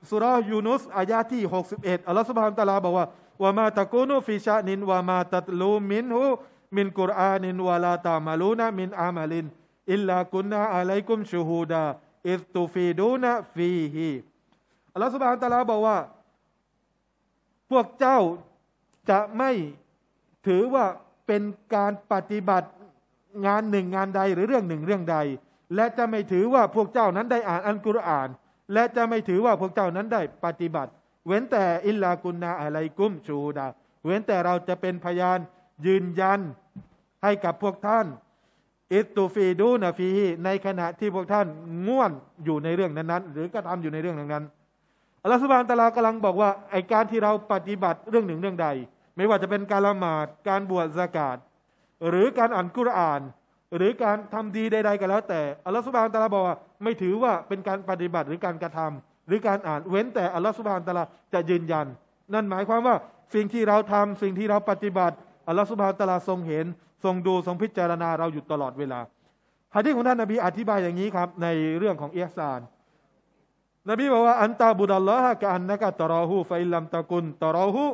สุรยูนุสอายาที่ 61อัลลอฮฺสุบฮานตะลาบอกว่าวามาตะกูนุฟิชานินวามาตัดลูมินหูมินกุรอานินวาลาตามาลูนะมินอามาลิน อิลลากุนนาอะลกุมชูฮูดาอิสตูฟีดูนะฟีฮีอัลลอฮฺสุบฮานตะลาบอกว่าพวกเจ้าจะไม่ถือว่าเป็นการปฏิบัติงานหนึ่งงานใดหรือเรื่องหนึ่งเรื่องใด และจะไม่ถือว่าพวกเจ้านั้นได้อ่านอัลกุรอาน และจะไม่ถือว่าพวกเจ้านั้นได้ปฏิบัติเว้นแต่อิลลากุนาอะไรกุมชูดาเว้นแต่เราจะเป็นพยานยืนยันให้กับพวกท่านอิตูฟีดูนาฟีในขณะที่พวกท่านง่วนอยู่ในเรื่องนั้นๆ หรือกระทำอยู่ในเรื่องนั้นๆอัลลอฮฺสุบานตะลากำลังบอกว่าไอการที่เราปฏิบัติเรื่องหนึ่งเรื่องใด ไม่ว่าจะเป็นการละหมาดการบวชสากาศหรือการอ่านกุรอาน หรือการทำดีใดๆก็แล้ว แต่อัลลอฮฺสุบานตะลาบอกว่า ไม่ถือว่าเป็นการปฏิบัติหรือการกระทำหรือการอ่านเว้นแต่อัลลอฮฺสุบานตะลาจะยืนยัน นั่นหมายความว่าสิ่งที่เราทำสิ่งที่เราปฏิบัติอัลลอฮฺสุบานตะลาทรงเห็น ทรงดูทรงพิจารณาเราอยู่ตลอดเวลาฮะดีของท่านนบีอธิบายอย่างนี้ครับในเรื่องของเอียซานนบีบอกว่าอันตาบุดัลลอฮะกะอันนักตรอหูฟไฟลัมตะกุนตรอหู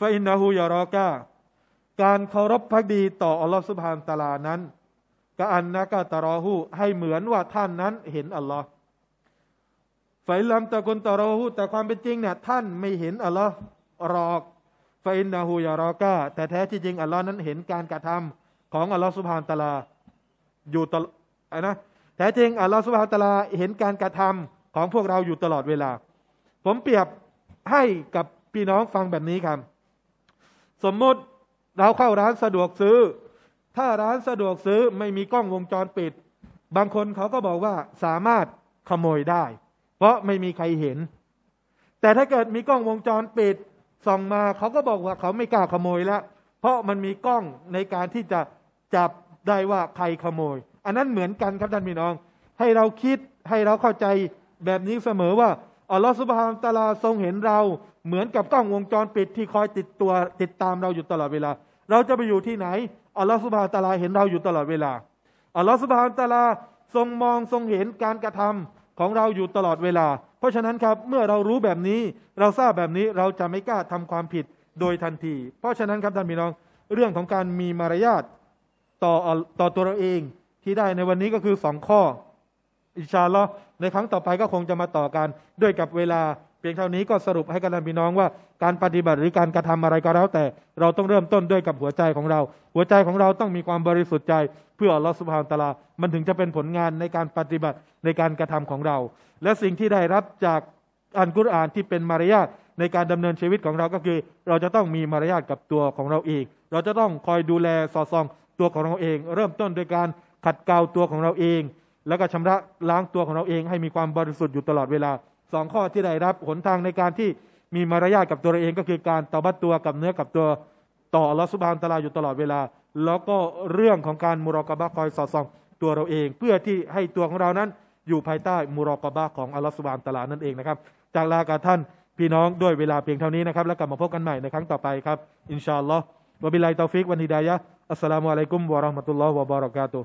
ฟอินนาหูยารอกาการเคารพพักดีต่ออัลลอฮฺสุบฮานตะลานั้นกะอันนักตรอหูให้เหมือนว่าท่านนั้นเห็นอัลลอฮ์ไฟลัมตะกุนตรอหูแต่ความเป็นจริงเนี่ยท่านไม่เห็นอัลลอฮ์รอกฟอินนาหูยารอกาแต่แท้ที่จริงอัลลอฮ์นั้น เห็นการกระทำ ของอัลลอฮฺสุบฮานตะลาอยู่ตลอดนะแท้จริงอัลลอฮฺสุบฮานตะลาเห็นการกระทำของพวกเราอยู่ตลอดเวลา ผมเปรียบให้กับพี่น้องฟังแบบนี้ครับ สมมุติเราเข้าร้านสะดวกซื้อ ถ้าร้านสะดวกซื้อไม่มีกล้องวงจรปิด บางคนเขาก็บอกว่าสามารถขโมยได้ เพราะไม่มีใครเห็น แต่ถ้าเกิดมีกล้องวงจรปิดส่องมาเขาก็บอกว่าเขาไม่กล้าขโมยแล้ว เพราะมันมีกล้องในการที่จะจับได้ว่าใครขโมย อันนั้นเหมือนกันครับท่านพี่น้องให้เราคิดให้เราเข้าใจแบบนี้เสมอว่าอัลลอฮฺสุบฮานตาลาทรงเห็นเราเหมือนกับกล้องวงจรปิดที่คอยติดตัวติดตามเราอยู่ตลอดเวลา เราจะไปอยู่ที่ไหนอัลลอฮฺสุบฮานตาลาเห็นเราอยู่ตลอดเวลา อัลลอฮฺสุบฮานตาลาทรงมองทรงเห็นการกระทำของเราอยู่ตลอดเวลา เพราะฉะนั้นครับเมื่อเรารู้แบบนี้เราทราบแบบนี้เราจะไม่กล้าทำความผิดโดยทันที เพราะฉะนั้นครับท่านพี่น้องเรื่องของการมีมารยาทต่อต่อตัวเราเองที่ได้ในวันนี้ก็คือสองข้ออิชาลอในครั้งต่อไปก็คงจะมาต่อกัน ด้วยกับเวลาเพียงเท่านี้ก็สรุปให้กันพี่น้องว่าการปฏิบัติหรือการกระทำอะไรก็แล้วแต่เราต้องเริ่มต้นด้วยกับหัวใจของเรา หัวใจของเราต้องมีความบริสุทธิ์ใจ เพื่อลอสุภาพตลา มันถึงจะเป็นผลงานในการปฏิบัติในการกระทำของเรา และสิ่งที่ได้รับจากอันกุรอานที่เป็นมารยาทในการดำเนินชีวิตของเราก็คือ เราจะต้องมีมารยาทกับตัวของเราเองเราจะต้องคอยดูแลสอดส่องตัวของเราเอง เริ่มต้นโดยการขัดเกลาตัวของเราเองแล้วก็ชำระล้างตัวของเราเองให้มีความบริสุทธิ์อยู่ตลอดเวลาสองข้อที่ได้รับหนทางในการที่มีมารยาทกับตัวเราเองก็คือการตบัดตัวกับเนื้อกับตัวต่อลอสุบานตลาอยู่ตลอดเวลา แล้วก็เรื่องของการมุรอกบะคอยสอดส่อง ตัวเราเอง เพื่อที่ให้ตัวของเรานั้นอยู่ภายใต้มุรอกบะของอัลลอฮฺสุบานตลานั่นเองนะครับจากลากับท่านพี่น้องด้วยเวลาเพียงเท่านี้นะครับแล้วกลับมาพบกันใหม่ในครั้งต่อไปครับอินชาอัลลอฮฺวะบิลัยตอฟิกวันฮิดายะอัสสลามุอะลัยกุมวะราะห์มะตุลลอฮฺวะบารอกาตุ